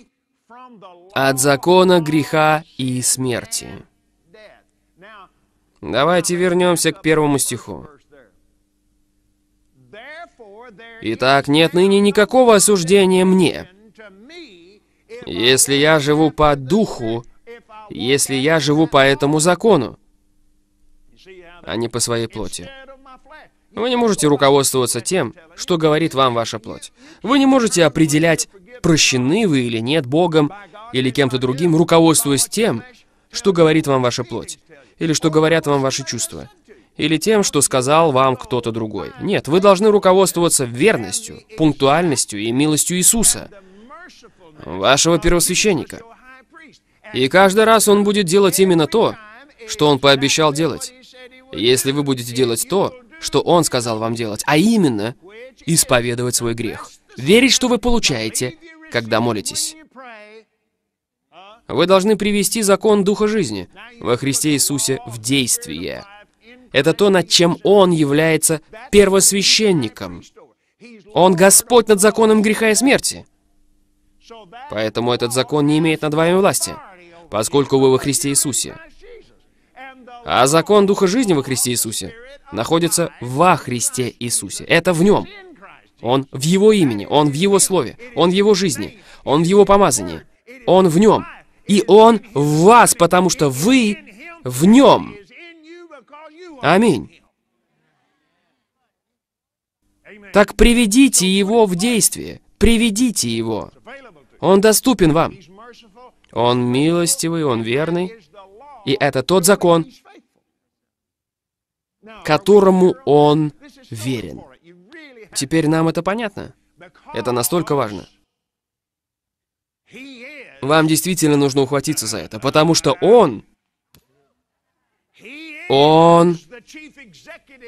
от закона греха и смерти. Давайте вернемся к первому стиху. Итак, нет ныне никакого осуждения мне. Если я живу по духу, если я живу по этому закону, а не по своей плоти. Вы не можете руководствоваться тем, что говорит вам ваша плоть. Вы не можете определять, прощены вы или нет Богом или кем-то другим, руководствуясь тем, что говорит вам ваша плоть или что говорят вам ваши чувства или тем, что сказал вам кто-то другой. Нет, вы должны руководствоваться верностью, пунктуальностью и милостью Иисуса, вашего первосвященника. И каждый раз он будет делать именно то, что он пообещал делать. Если вы будете делать то, что он сказал вам делать, а именно исповедовать свой грех. Верить, что вы получаете, когда молитесь. Вы должны привести закон Духа жизни во Христе Иисусе в действие. Это то, над чем Он является первосвященником. Он Господь над законом греха и смерти. Поэтому этот закон не имеет над вами власти, поскольку вы во Христе Иисусе. А закон Духа жизни во Христе Иисусе находится во Христе Иисусе. Это в Нем. Он в Его имени, Он в Его слове, Он в Его жизни, Он в Его помазании, Он в Нем. И Он в вас, потому что вы в Нем. Аминь. Так приведите его в действие. Приведите его. Он доступен вам. Он милостивый, он верный. И это тот закон, которому он верен. Теперь нам это понятно. Это настолько важно. Вам действительно нужно ухватиться за это, потому что он... Он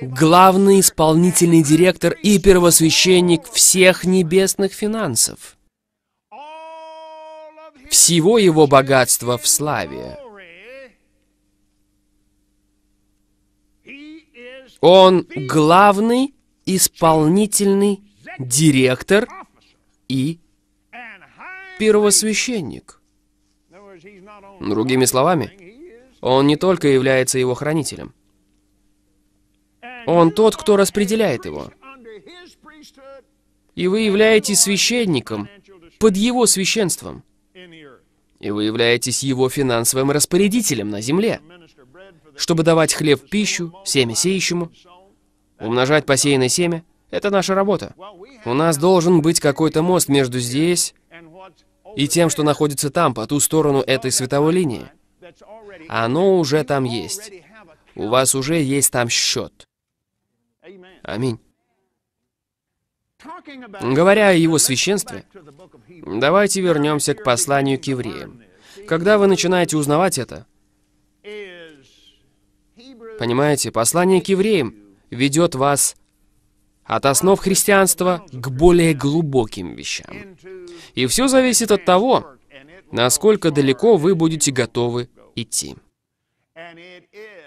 главный исполнительный директор и первосвященник всех небесных финансов. Всего его богатства в славе. Он главный исполнительный директор и первосвященник. Другими словами, он не только является его хранителем – он тот, кто распределяет его. И вы являетесь священником под его священством. И вы являетесь его финансовым распорядителем на земле, чтобы давать хлеб пищу, семя сеющему, умножать посеянное семя. Это наша работа. У нас должен быть какой-то мост между здесь и тем, что находится там, по ту сторону этой световой линии. Оно уже там есть. У вас уже есть там счет. Аминь. Говоря о его священстве, давайте вернемся к посланию к евреям. Когда вы начинаете узнавать это, понимаете, послание к евреям ведет вас от основ христианства к более глубоким вещам. И все зависит от того, насколько далеко вы будете готовы идти.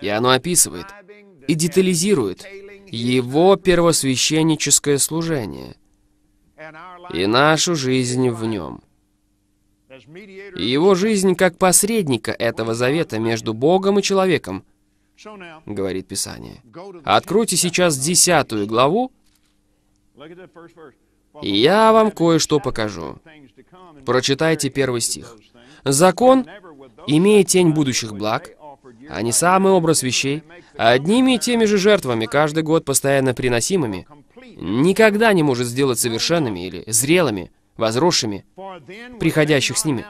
И оно описывает и детализирует его первосвященническое служение и нашу жизнь в нем. И его жизнь как посредника этого завета между Богом и человеком, говорит Писание. Откройте сейчас десятую главу, и я вам кое-что покажу. Прочитайте первый стих. Закон, имея тень будущих благ, а не самый образ вещей, одними и теми же жертвами, каждый год постоянно приносимыми, никогда не может сделать совершенными или зрелыми, возросшими, приходящих с ними.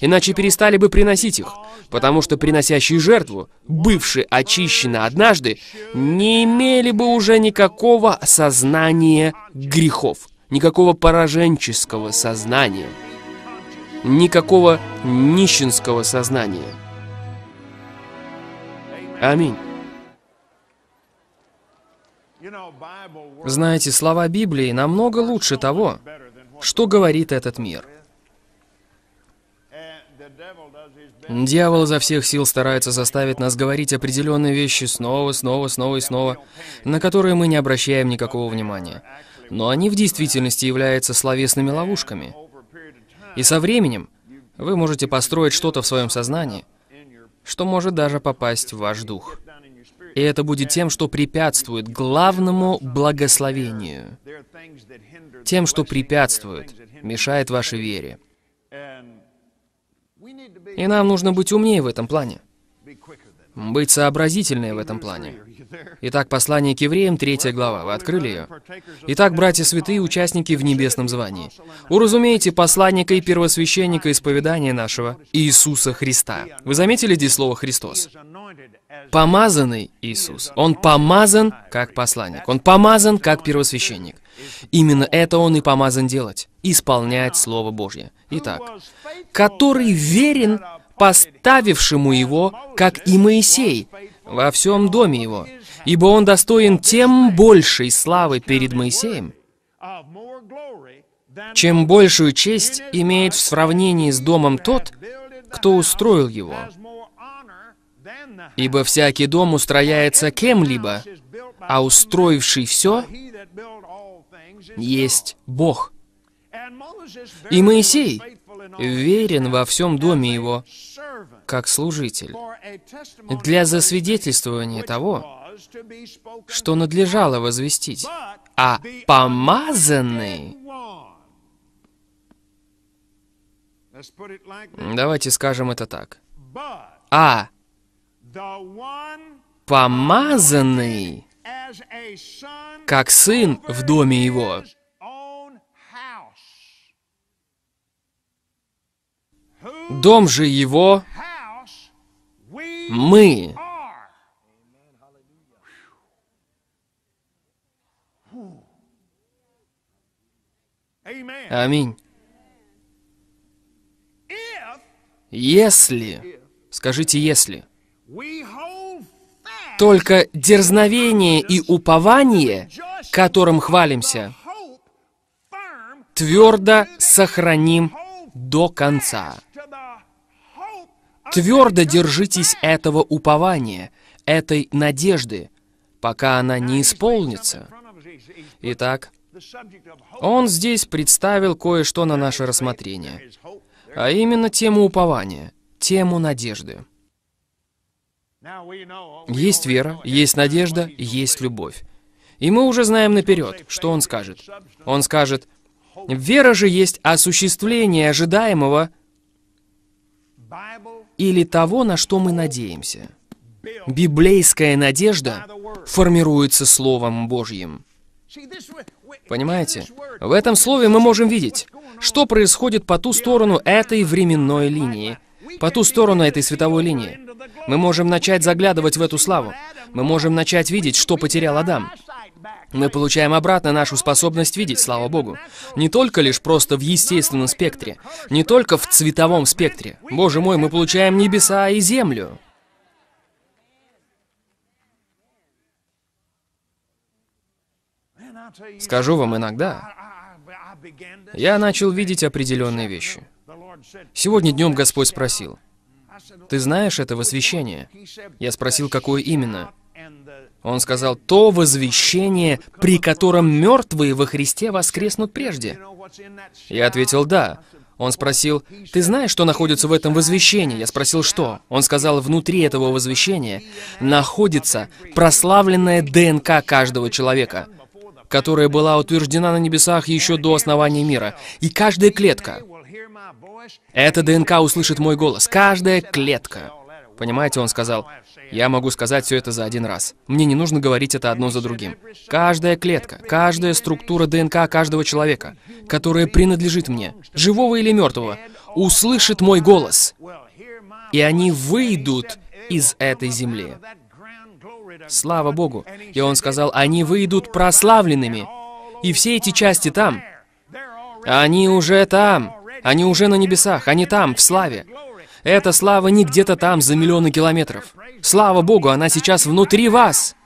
Иначе перестали бы приносить их, потому что приносящие жертву, бывшие очищены однажды, не имели бы уже никакого сознания грехов, никакого пораженческого сознания, никакого нищенского сознания. Аминь. Знаете, слова Библии намного лучше того, что говорит этот мир. Дьявол изо всех сил старается заставить нас говорить определенные вещи снова, снова, снова и снова, на которые мы не обращаем никакого внимания. Но они в действительности являются словесными ловушками. И со временем вы можете построить что-то в своем сознании – что может даже попасть в ваш дух. И это будет тем, что препятствует главному благословению. Тем, что препятствует, мешает вашей вере. И нам нужно быть умнее в этом плане. Быть сообразительнее в этом плане. Итак, послание к евреям, 3 глава, вы открыли ее? Итак, братья святые, участники в небесном звании, уразумейте посланника и первосвященника исповедания нашего, Иисуса Христа. Вы заметили здесь слово «Христос»? Помазанный Иисус. Он помазан как посланник. Он помазан как первосвященник. Именно это он и помазан делать, исполнять Слово Божье. Итак, который верен поставившему его, как и Моисей, во всем доме его, ибо он достоин тем большей славы перед Моисеем, чем большую честь имеет в сравнении с домом тот, кто устроил его. Ибо всякий дом устрояется кем-либо, а устроивший все есть Бог. И Моисей верен во всем доме его, как служитель, для засвидетельствования того, что надлежало возвестить, а помазанный... Давайте скажем это так. А помазанный, как сын в доме его, Дом же его мы. Аминь. Если, скажите если, только дерзновение и упование, которым хвалимся, твердо сохраним до конца. Твердо держитесь этого упования, этой надежды, пока она не исполнится. Итак, он здесь представил кое-что на наше рассмотрение, а именно тему упования, тему надежды. Есть вера, есть надежда, есть любовь. И мы уже знаем наперед, что он скажет. Он скажет, вера же есть осуществление ожидаемого или того, на что мы надеемся. Библейская надежда формируется Словом Божьим. Понимаете? В этом слове мы можем видеть, что происходит по ту сторону этой временной линии, по ту сторону этой световой линии. Мы можем начать заглядывать в эту славу. Мы можем начать видеть, что потерял Адам. Мы получаем обратно нашу способность видеть, слава Богу. Не только лишь просто в естественном спектре, не только в цветовом спектре. Боже мой, мы получаем небеса и землю. Скажу вам иногда, я начал видеть определенные вещи. Сегодня днем Господь спросил, «Ты знаешь это возвещение?» Я спросил, какое именно. Он сказал, «То возвещение, при котором мертвые во Христе воскреснут прежде». Я ответил, «Да». Он спросил, «Ты знаешь, что находится в этом возвещении?» Я спросил, «Что?» Он сказал, «Внутри этого возвещения находится прославленная ДНК каждого человека» которая была утверждена на небесах еще до основания мира. И каждая клетка, эта ДНК услышит мой голос, каждая клетка. Понимаете, он сказал, я могу сказать все это за один раз. Мне не нужно говорить это одно за другим. Каждая клетка, каждая структура ДНК каждого человека, которая принадлежит мне, живого или мертвого, услышит мой голос. И они выйдут из этой земли. Слава Богу. И он сказал, они выйдут прославленными. И все эти части там. Они уже там. Они уже на небесах. Они там, в славе. Эта слава не где-то там, за миллионы километров. Слава Богу, она сейчас внутри вас.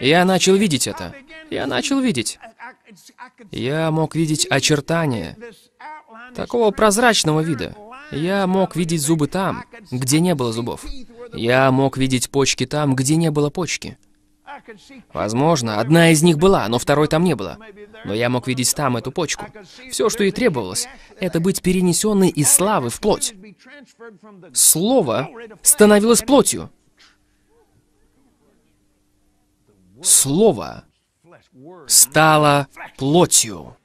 Я начал видеть это. Я начал видеть. Я мог видеть очертания такого прозрачного вида. Я мог видеть зубы там, где не было зубов. Я мог видеть почки там, где не было почки. Возможно, одна из них была, но второй там не было. Но я мог видеть там эту почку. Все, что ей требовалось, это быть перенесенной из славы в плоть. Слово становилось плотью. Слово стало плотью.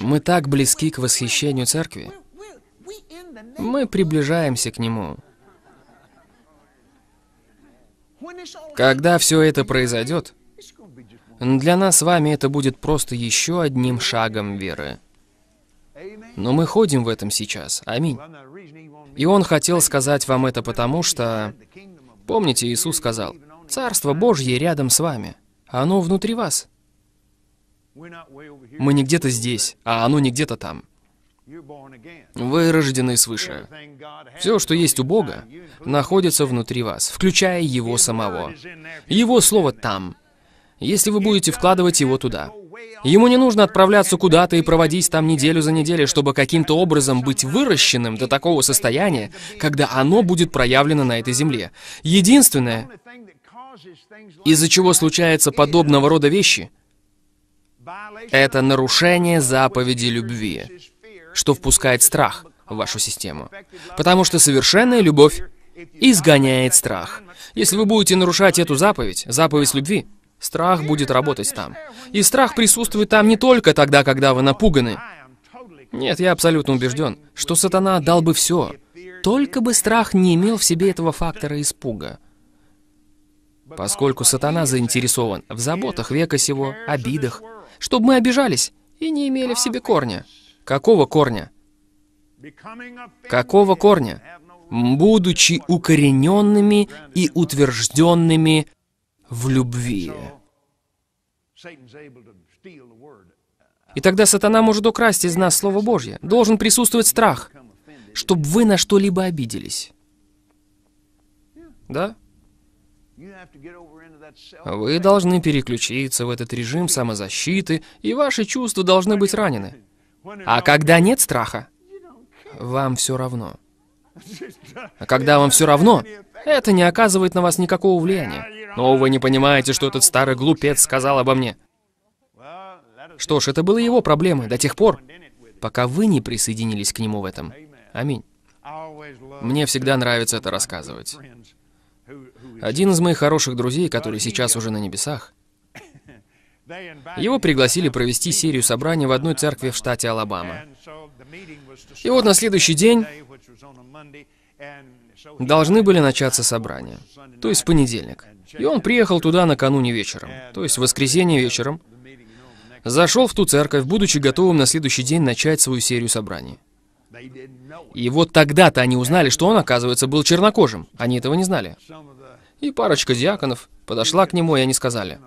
Мы так близки к восхищению церкви. Мы приближаемся к нему. Когда все это произойдет, для нас с вами это будет просто еще одним шагом веры. Но мы ходим в этом сейчас. Аминь. И он хотел сказать вам это потому, что... Помните, Иисус сказал, «Царство Божье рядом с вами, оно внутри вас». Мы не где-то здесь, а оно не где-то там. Вы рождены свыше. Все, что есть у Бога, находится внутри вас, включая Его самого. Его слово там, если вы будете вкладывать его туда. Ему не нужно отправляться куда-то и проводить там неделю за неделей, чтобы каким-то образом быть выращенным до такого состояния, когда оно будет проявлено на этой земле. Единственное, из-за чего случаются подобного рода вещи – это нарушение заповеди любви, что впускает страх в вашу систему. Потому что совершенная любовь изгоняет страх. Если вы будете нарушать эту заповедь, заповедь любви, страх будет работать там. И страх присутствует там не только тогда, когда вы напуганы. Нет, я абсолютно убежден, что сатана дал бы все, только бы страх не имел в себе этого фактора испуга. Поскольку сатана заинтересован в заботах века сего, обидах, чтобы мы обижались и не имели в себе корня. Какого корня? Какого корня? Будучи укорененными и утвержденными в любви. И тогда сатана может украсть из нас Слово Божье. Должен присутствовать страх, чтобы вы на что-либо обиделись. Да? Вы должны переключиться в этот режим самозащиты, и ваши чувства должны быть ранены. А когда нет страха, вам все равно. А когда вам все равно, это не оказывает на вас никакого влияния. Но вы не понимаете, что этот старый глупец сказал обо мне. Что ж, это было его проблемой до тех пор, пока вы не присоединились к нему в этом. Аминь. Мне всегда нравится это рассказывать. Один из моих хороших друзей, который сейчас уже на небесах, его пригласили провести серию собраний в одной церкви в штате Алабама. И вот на следующий день должны были начаться собрания, то есть в понедельник. И он приехал туда накануне вечером, то есть в воскресенье вечером, зашел в ту церковь, будучи готовым на следующий день начать свою серию собраний. И вот тогда-то они узнали, что он, оказывается, был чернокожим. Они этого не знали. И парочка диаконов подошла к нему, и они сказали,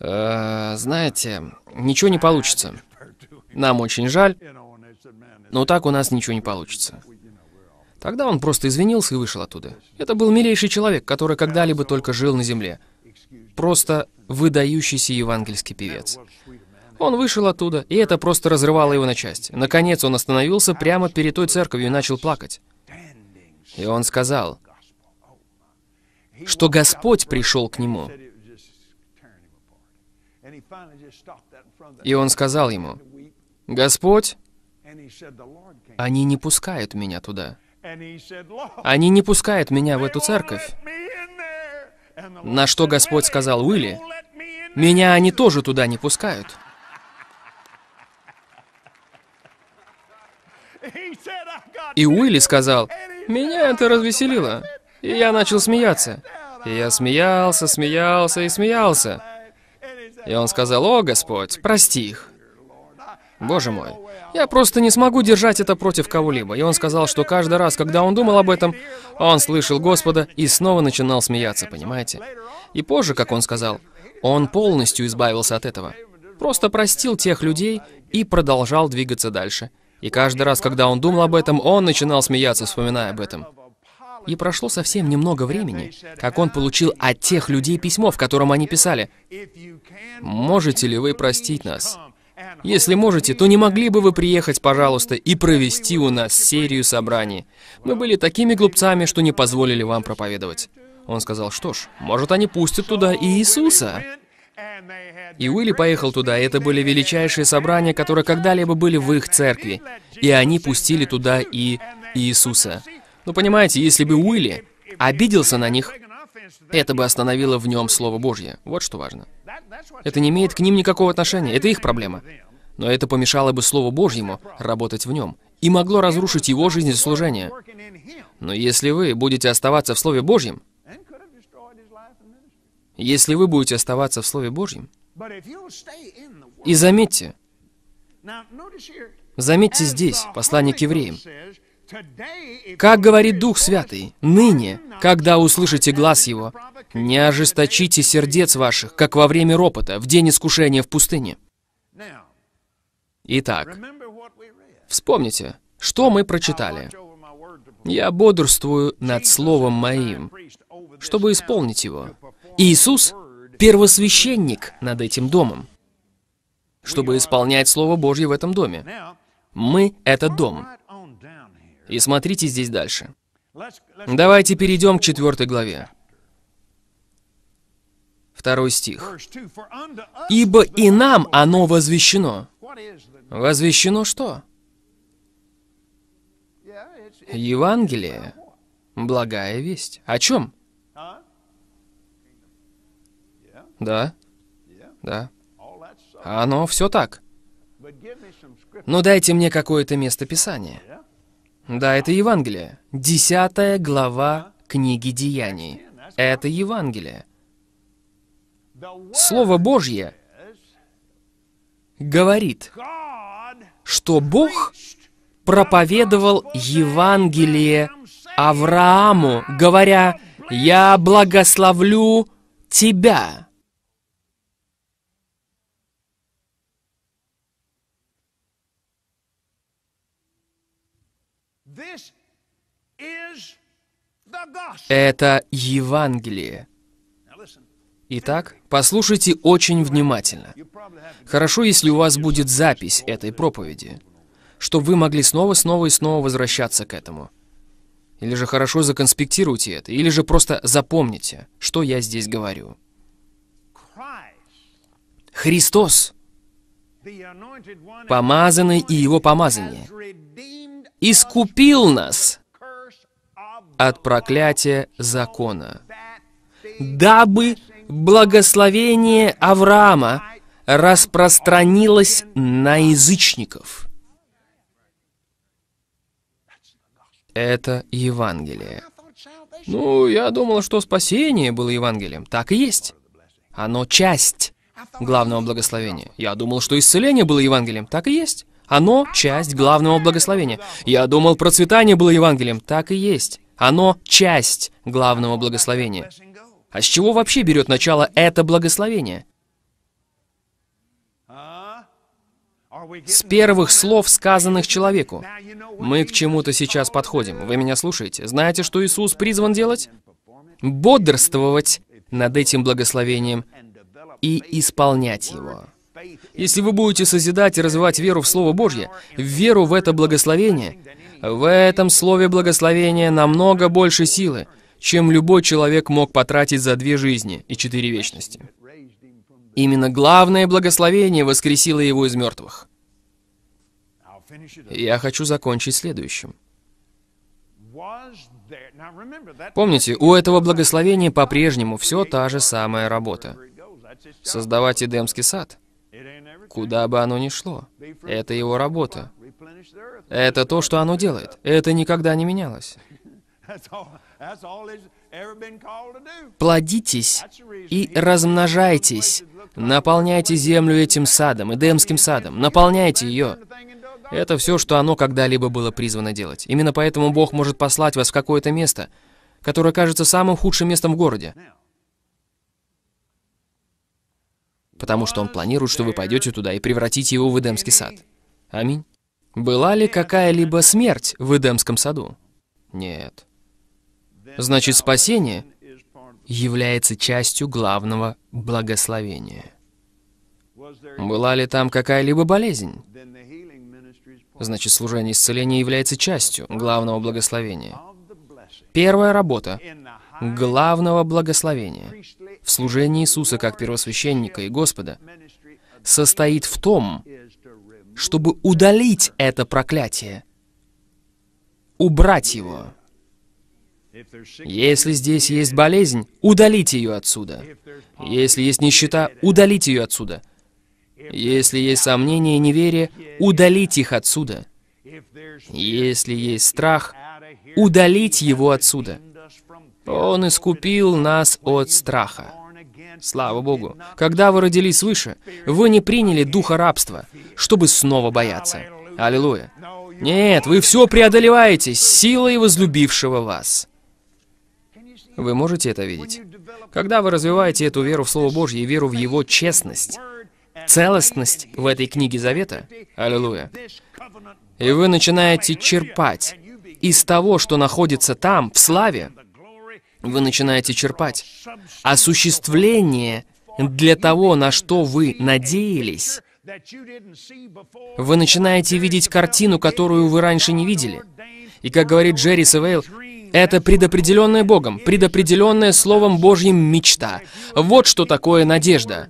э, «Знаете, ничего не получится. Нам очень жаль, но так у нас ничего не получится». Тогда он просто извинился и вышел оттуда. Это был милейший человек, который когда-либо только жил на земле. Просто выдающийся евангельский певец. Он вышел оттуда, и это просто разрывало его на части. Наконец он остановился прямо перед той церковью и начал плакать. И он сказал, что Господь пришел к нему. И он сказал ему, «Господь, они не пускают меня туда. Они не пускают меня в эту церковь». На что Господь сказал Уилли, «Меня они тоже туда не пускают». И Уилли сказал, «Меня это развеселило». И я начал смеяться. И я смеялся, смеялся и смеялся. И он сказал, «О, Господь, прости их». Боже мой, я просто не смогу держать это против кого-либо. И он сказал, что каждый раз, когда он думал об этом, он слышал Господа и снова начинал смеяться, понимаете? И позже, как он сказал, он полностью избавился от этого. Просто простил тех людей и продолжал двигаться дальше. И каждый раз, когда он думал об этом, он начинал смеяться, вспоминая об этом. И прошло совсем немного времени, как он получил от тех людей письмо, в котором они писали, «Можете ли вы простить нас? Если можете, то не могли бы вы приехать, пожалуйста, и провести у нас серию собраний? Мы были такими глупцами, что не позволили вам проповедовать». Он сказал, «Что ж, может, они пустят туда и Иисуса?» И Уилли поехал туда, и это были величайшие собрания, которые когда-либо были в их церкви. И они пустили туда и Иисуса. Ну, понимаете, если бы Уилли обиделся на них, это бы остановило в нем Слово Божье. Вот что важно. Это не имеет к ним никакого отношения, это их проблема. Но это помешало бы Слову Божьему работать в нем и могло разрушить его жизнь жизнеслужение. Но если вы будете оставаться в Слове Божьем, если вы будете оставаться в Слове Божьем. И заметьте, заметьте здесь, посланник евреям, как говорит Дух Святый, ныне, когда услышите глаз Его, не ожесточите сердец ваших, как во время ропота, в день искушения в пустыне. Итак, вспомните, что мы прочитали. «Я бодрствую над Словом Моим, чтобы исполнить его». Иисус – первосвященник над этим домом, чтобы исполнять Слово Божье в этом доме. Мы – этот дом. И смотрите здесь дальше. Давайте перейдем к четвертой главе. Второй стих. «Ибо и нам оно возвещено». Возвещено что? Евангелие. Благая весть. О чем? Да. Да. Оно все так. Но ну, дайте мне какое-то место писания. Да, это Евангелие. Десятая глава книги Деяний. Это Евангелие. Слово Божье говорит, что Бог проповедовал Евангелие Аврааму, говоря, «Я благословлю тебя». Это Евангелие. Итак, послушайте очень внимательно. Хорошо, если у вас будет запись этой проповеди, чтобы вы могли снова, снова и снова возвращаться к этому. Или же хорошо законспектируйте это, или же просто запомните, что я здесь говорю. Христос, помазанный и Его помазание, искупил нас от проклятия закона, дабы благословение Авраама распространилось на язычников. Это Евангелие. Ну, я думал, что спасение было Евангелием. Так и есть. Оно часть главного благословения. Я думал, что исцеление было Евангелием. Так и есть. Оно часть главного благословения. Я думал, процветание было Евангелием. Так и есть. Оно часть главного благословения. А с чего вообще берет начало это благословение? С первых слов, сказанных человеку. Мы к чему-то сейчас подходим. Вы меня слушаете? Знаете, что Иисус призван делать? Бодрствовать над этим благословением и исполнять его. Если вы будете созидать и развивать веру в Слово Божье, веру в это благословение, в этом слове благословения намного больше силы, чем любой человек мог потратить за две жизни и четыре вечности. Именно главное благословение воскресило его из мертвых. Я хочу закончить следующим. Помните, у этого благословения по-прежнему все та же самая работа. Создавать Эдемский сад. Куда бы оно ни шло, это его работа. Это то, что оно делает. Это никогда не менялось. Плодитесь и размножайтесь. Наполняйте землю этим садом, Эдемским садом. Наполняйте ее. Это все, что оно когда-либо было призвано делать. Именно поэтому Бог может послать вас в какое-то место, которое кажется самым худшим местом в городе. Потому что Он планирует, что вы пойдете туда и превратите его в Эдемский сад. Аминь. Была ли какая-либо смерть в Эдемском саду? Нет. Значит, спасение является частью главного благословения. Была ли там какая-либо болезнь? Значит, служение исцеления является частью главного благословения. Первая работа главного благословения в служении Иисуса как первосвященника и Господа состоит в том, чтобы удалить это проклятие, убрать его. Если здесь есть болезнь, удалите ее отсюда. Если есть нищета, удалите ее отсюда. Если есть сомнения и неверие, удалите их отсюда. Если есть страх, удалить его отсюда. Он искупил нас от страха. Слава Богу! Когда вы родились свыше, вы не приняли духа рабства, чтобы снова бояться. Аллилуйя! Нет, вы все преодолеваете силой возлюбившего вас. Вы можете это видеть? Когда вы развиваете эту веру в Слово Божье и веру в Его честность, целостность в этой книге Завета, аллилуйя, и вы начинаете черпать из того, что находится там, в славе, вы начинаете черпать. Осуществление для того, на что вы надеялись, вы начинаете видеть картину, которую вы раньше не видели. И как говорит Джерри Севейл, это предопределенная Богом, предопределенная Словом Божьим мечта. Вот что такое надежда.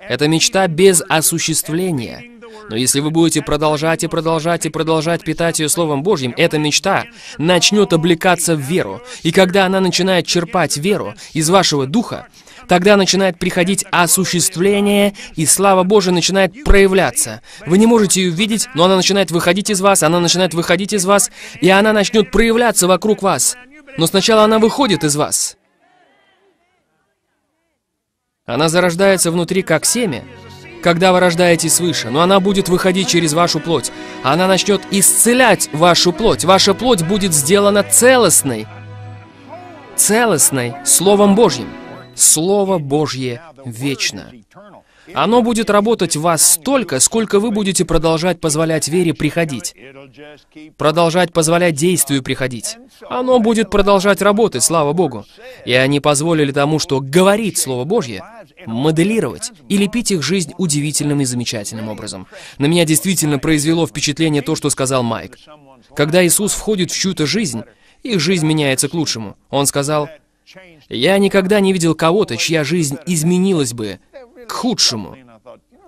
Это мечта без осуществления. Но если вы будете продолжать и продолжать и продолжать питать ее Словом Божьим, эта мечта начнет облекаться в веру. И когда она начинает черпать веру из вашего духа, Тогда начинает приходить осуществление, и слава Божия начинает проявляться. Вы не можете ее видеть, но она начинает выходить из вас, она начинает выходить из вас, и она начнет проявляться вокруг вас. Но сначала она выходит из вас. Она зарождается внутри как семя, когда вы рождаетесь свыше, но она будет выходить через вашу плоть. Она начнет исцелять вашу плоть. Ваша плоть будет сделана целостной. Целостной Словом Божьим. Слово Божье вечно. Оно будет работать в вас столько, сколько вы будете продолжать позволять вере приходить. Продолжать позволять действию приходить. Оно будет продолжать работать, слава Богу. И они позволили тому, что говорит Слово Божье, моделировать и лепить их жизнь удивительным и замечательным образом. На меня действительно произвело впечатление то, что сказал Майк. Когда Иисус входит в чью-то жизнь, их жизнь меняется к лучшему. Он сказал, «Я никогда не видел кого-то, чья жизнь изменилась бы к худшему».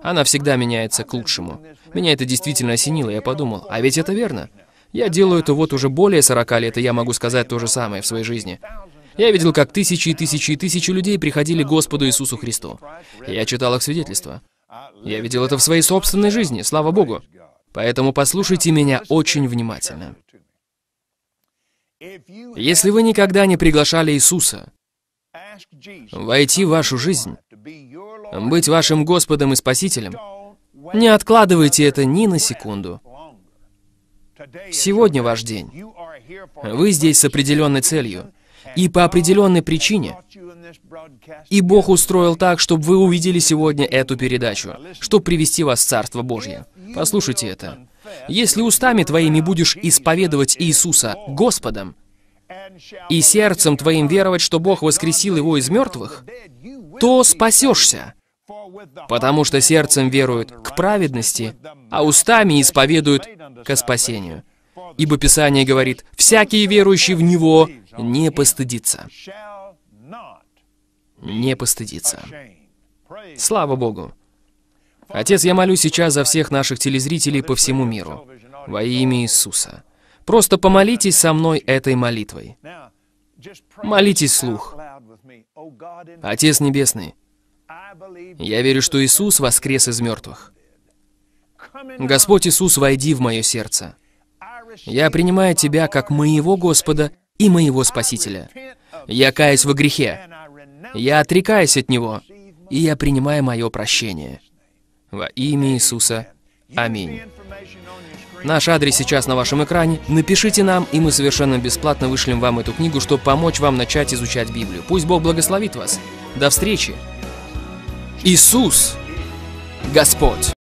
Она всегда меняется к лучшему. Меня это действительно осенило, я подумал, а ведь это верно. Я делаю это вот уже более 40 лет, и я могу сказать то же самое в своей жизни. Я видел, как тысячи и тысячи и тысячи людей приходили к Господу Иисусу Христу. Я читал их свидетельства. Я видел это в своей собственной жизни, слава Богу. Поэтому послушайте меня очень внимательно. Если вы никогда не приглашали Иисуса войти в вашу жизнь, быть вашим Господом и Спасителем, не откладывайте это ни на секунду. Сегодня ваш день. Вы здесь с определенной целью. И по определенной причине, и Бог устроил так, чтобы вы увидели сегодня эту передачу, чтобы привести вас в Царство Божье. Послушайте это. Если устами твоими будешь исповедовать Иисуса Господом, и сердцем твоим веровать, что Бог воскресил его из мертвых, то спасешься. Потому что сердцем веруют к праведности, а устами исповедуют ко спасению. Ибо Писание говорит, «Всякий верующий в Него не постыдится». Не постыдится. Слава Богу! Отец, я молю сейчас за всех наших телезрителей по всему миру. Во имя Иисуса. Просто помолитесь со мной этой молитвой. Молитесь слух. Отец Небесный, я верю, что Иисус воскрес из мертвых. Господь Иисус, войди в мое сердце. Я принимаю Тебя как моего Господа и моего Спасителя. Я каюсь во грехе. Я отрекаюсь от него, и я принимаю мое прощение. Во имя Иисуса. Аминь. Наш адрес сейчас на вашем экране. Напишите нам, и мы совершенно бесплатно вышлем вам эту книгу, чтобы помочь вам начать изучать Библию. Пусть Бог благословит вас. До встречи. Иисус, Господь.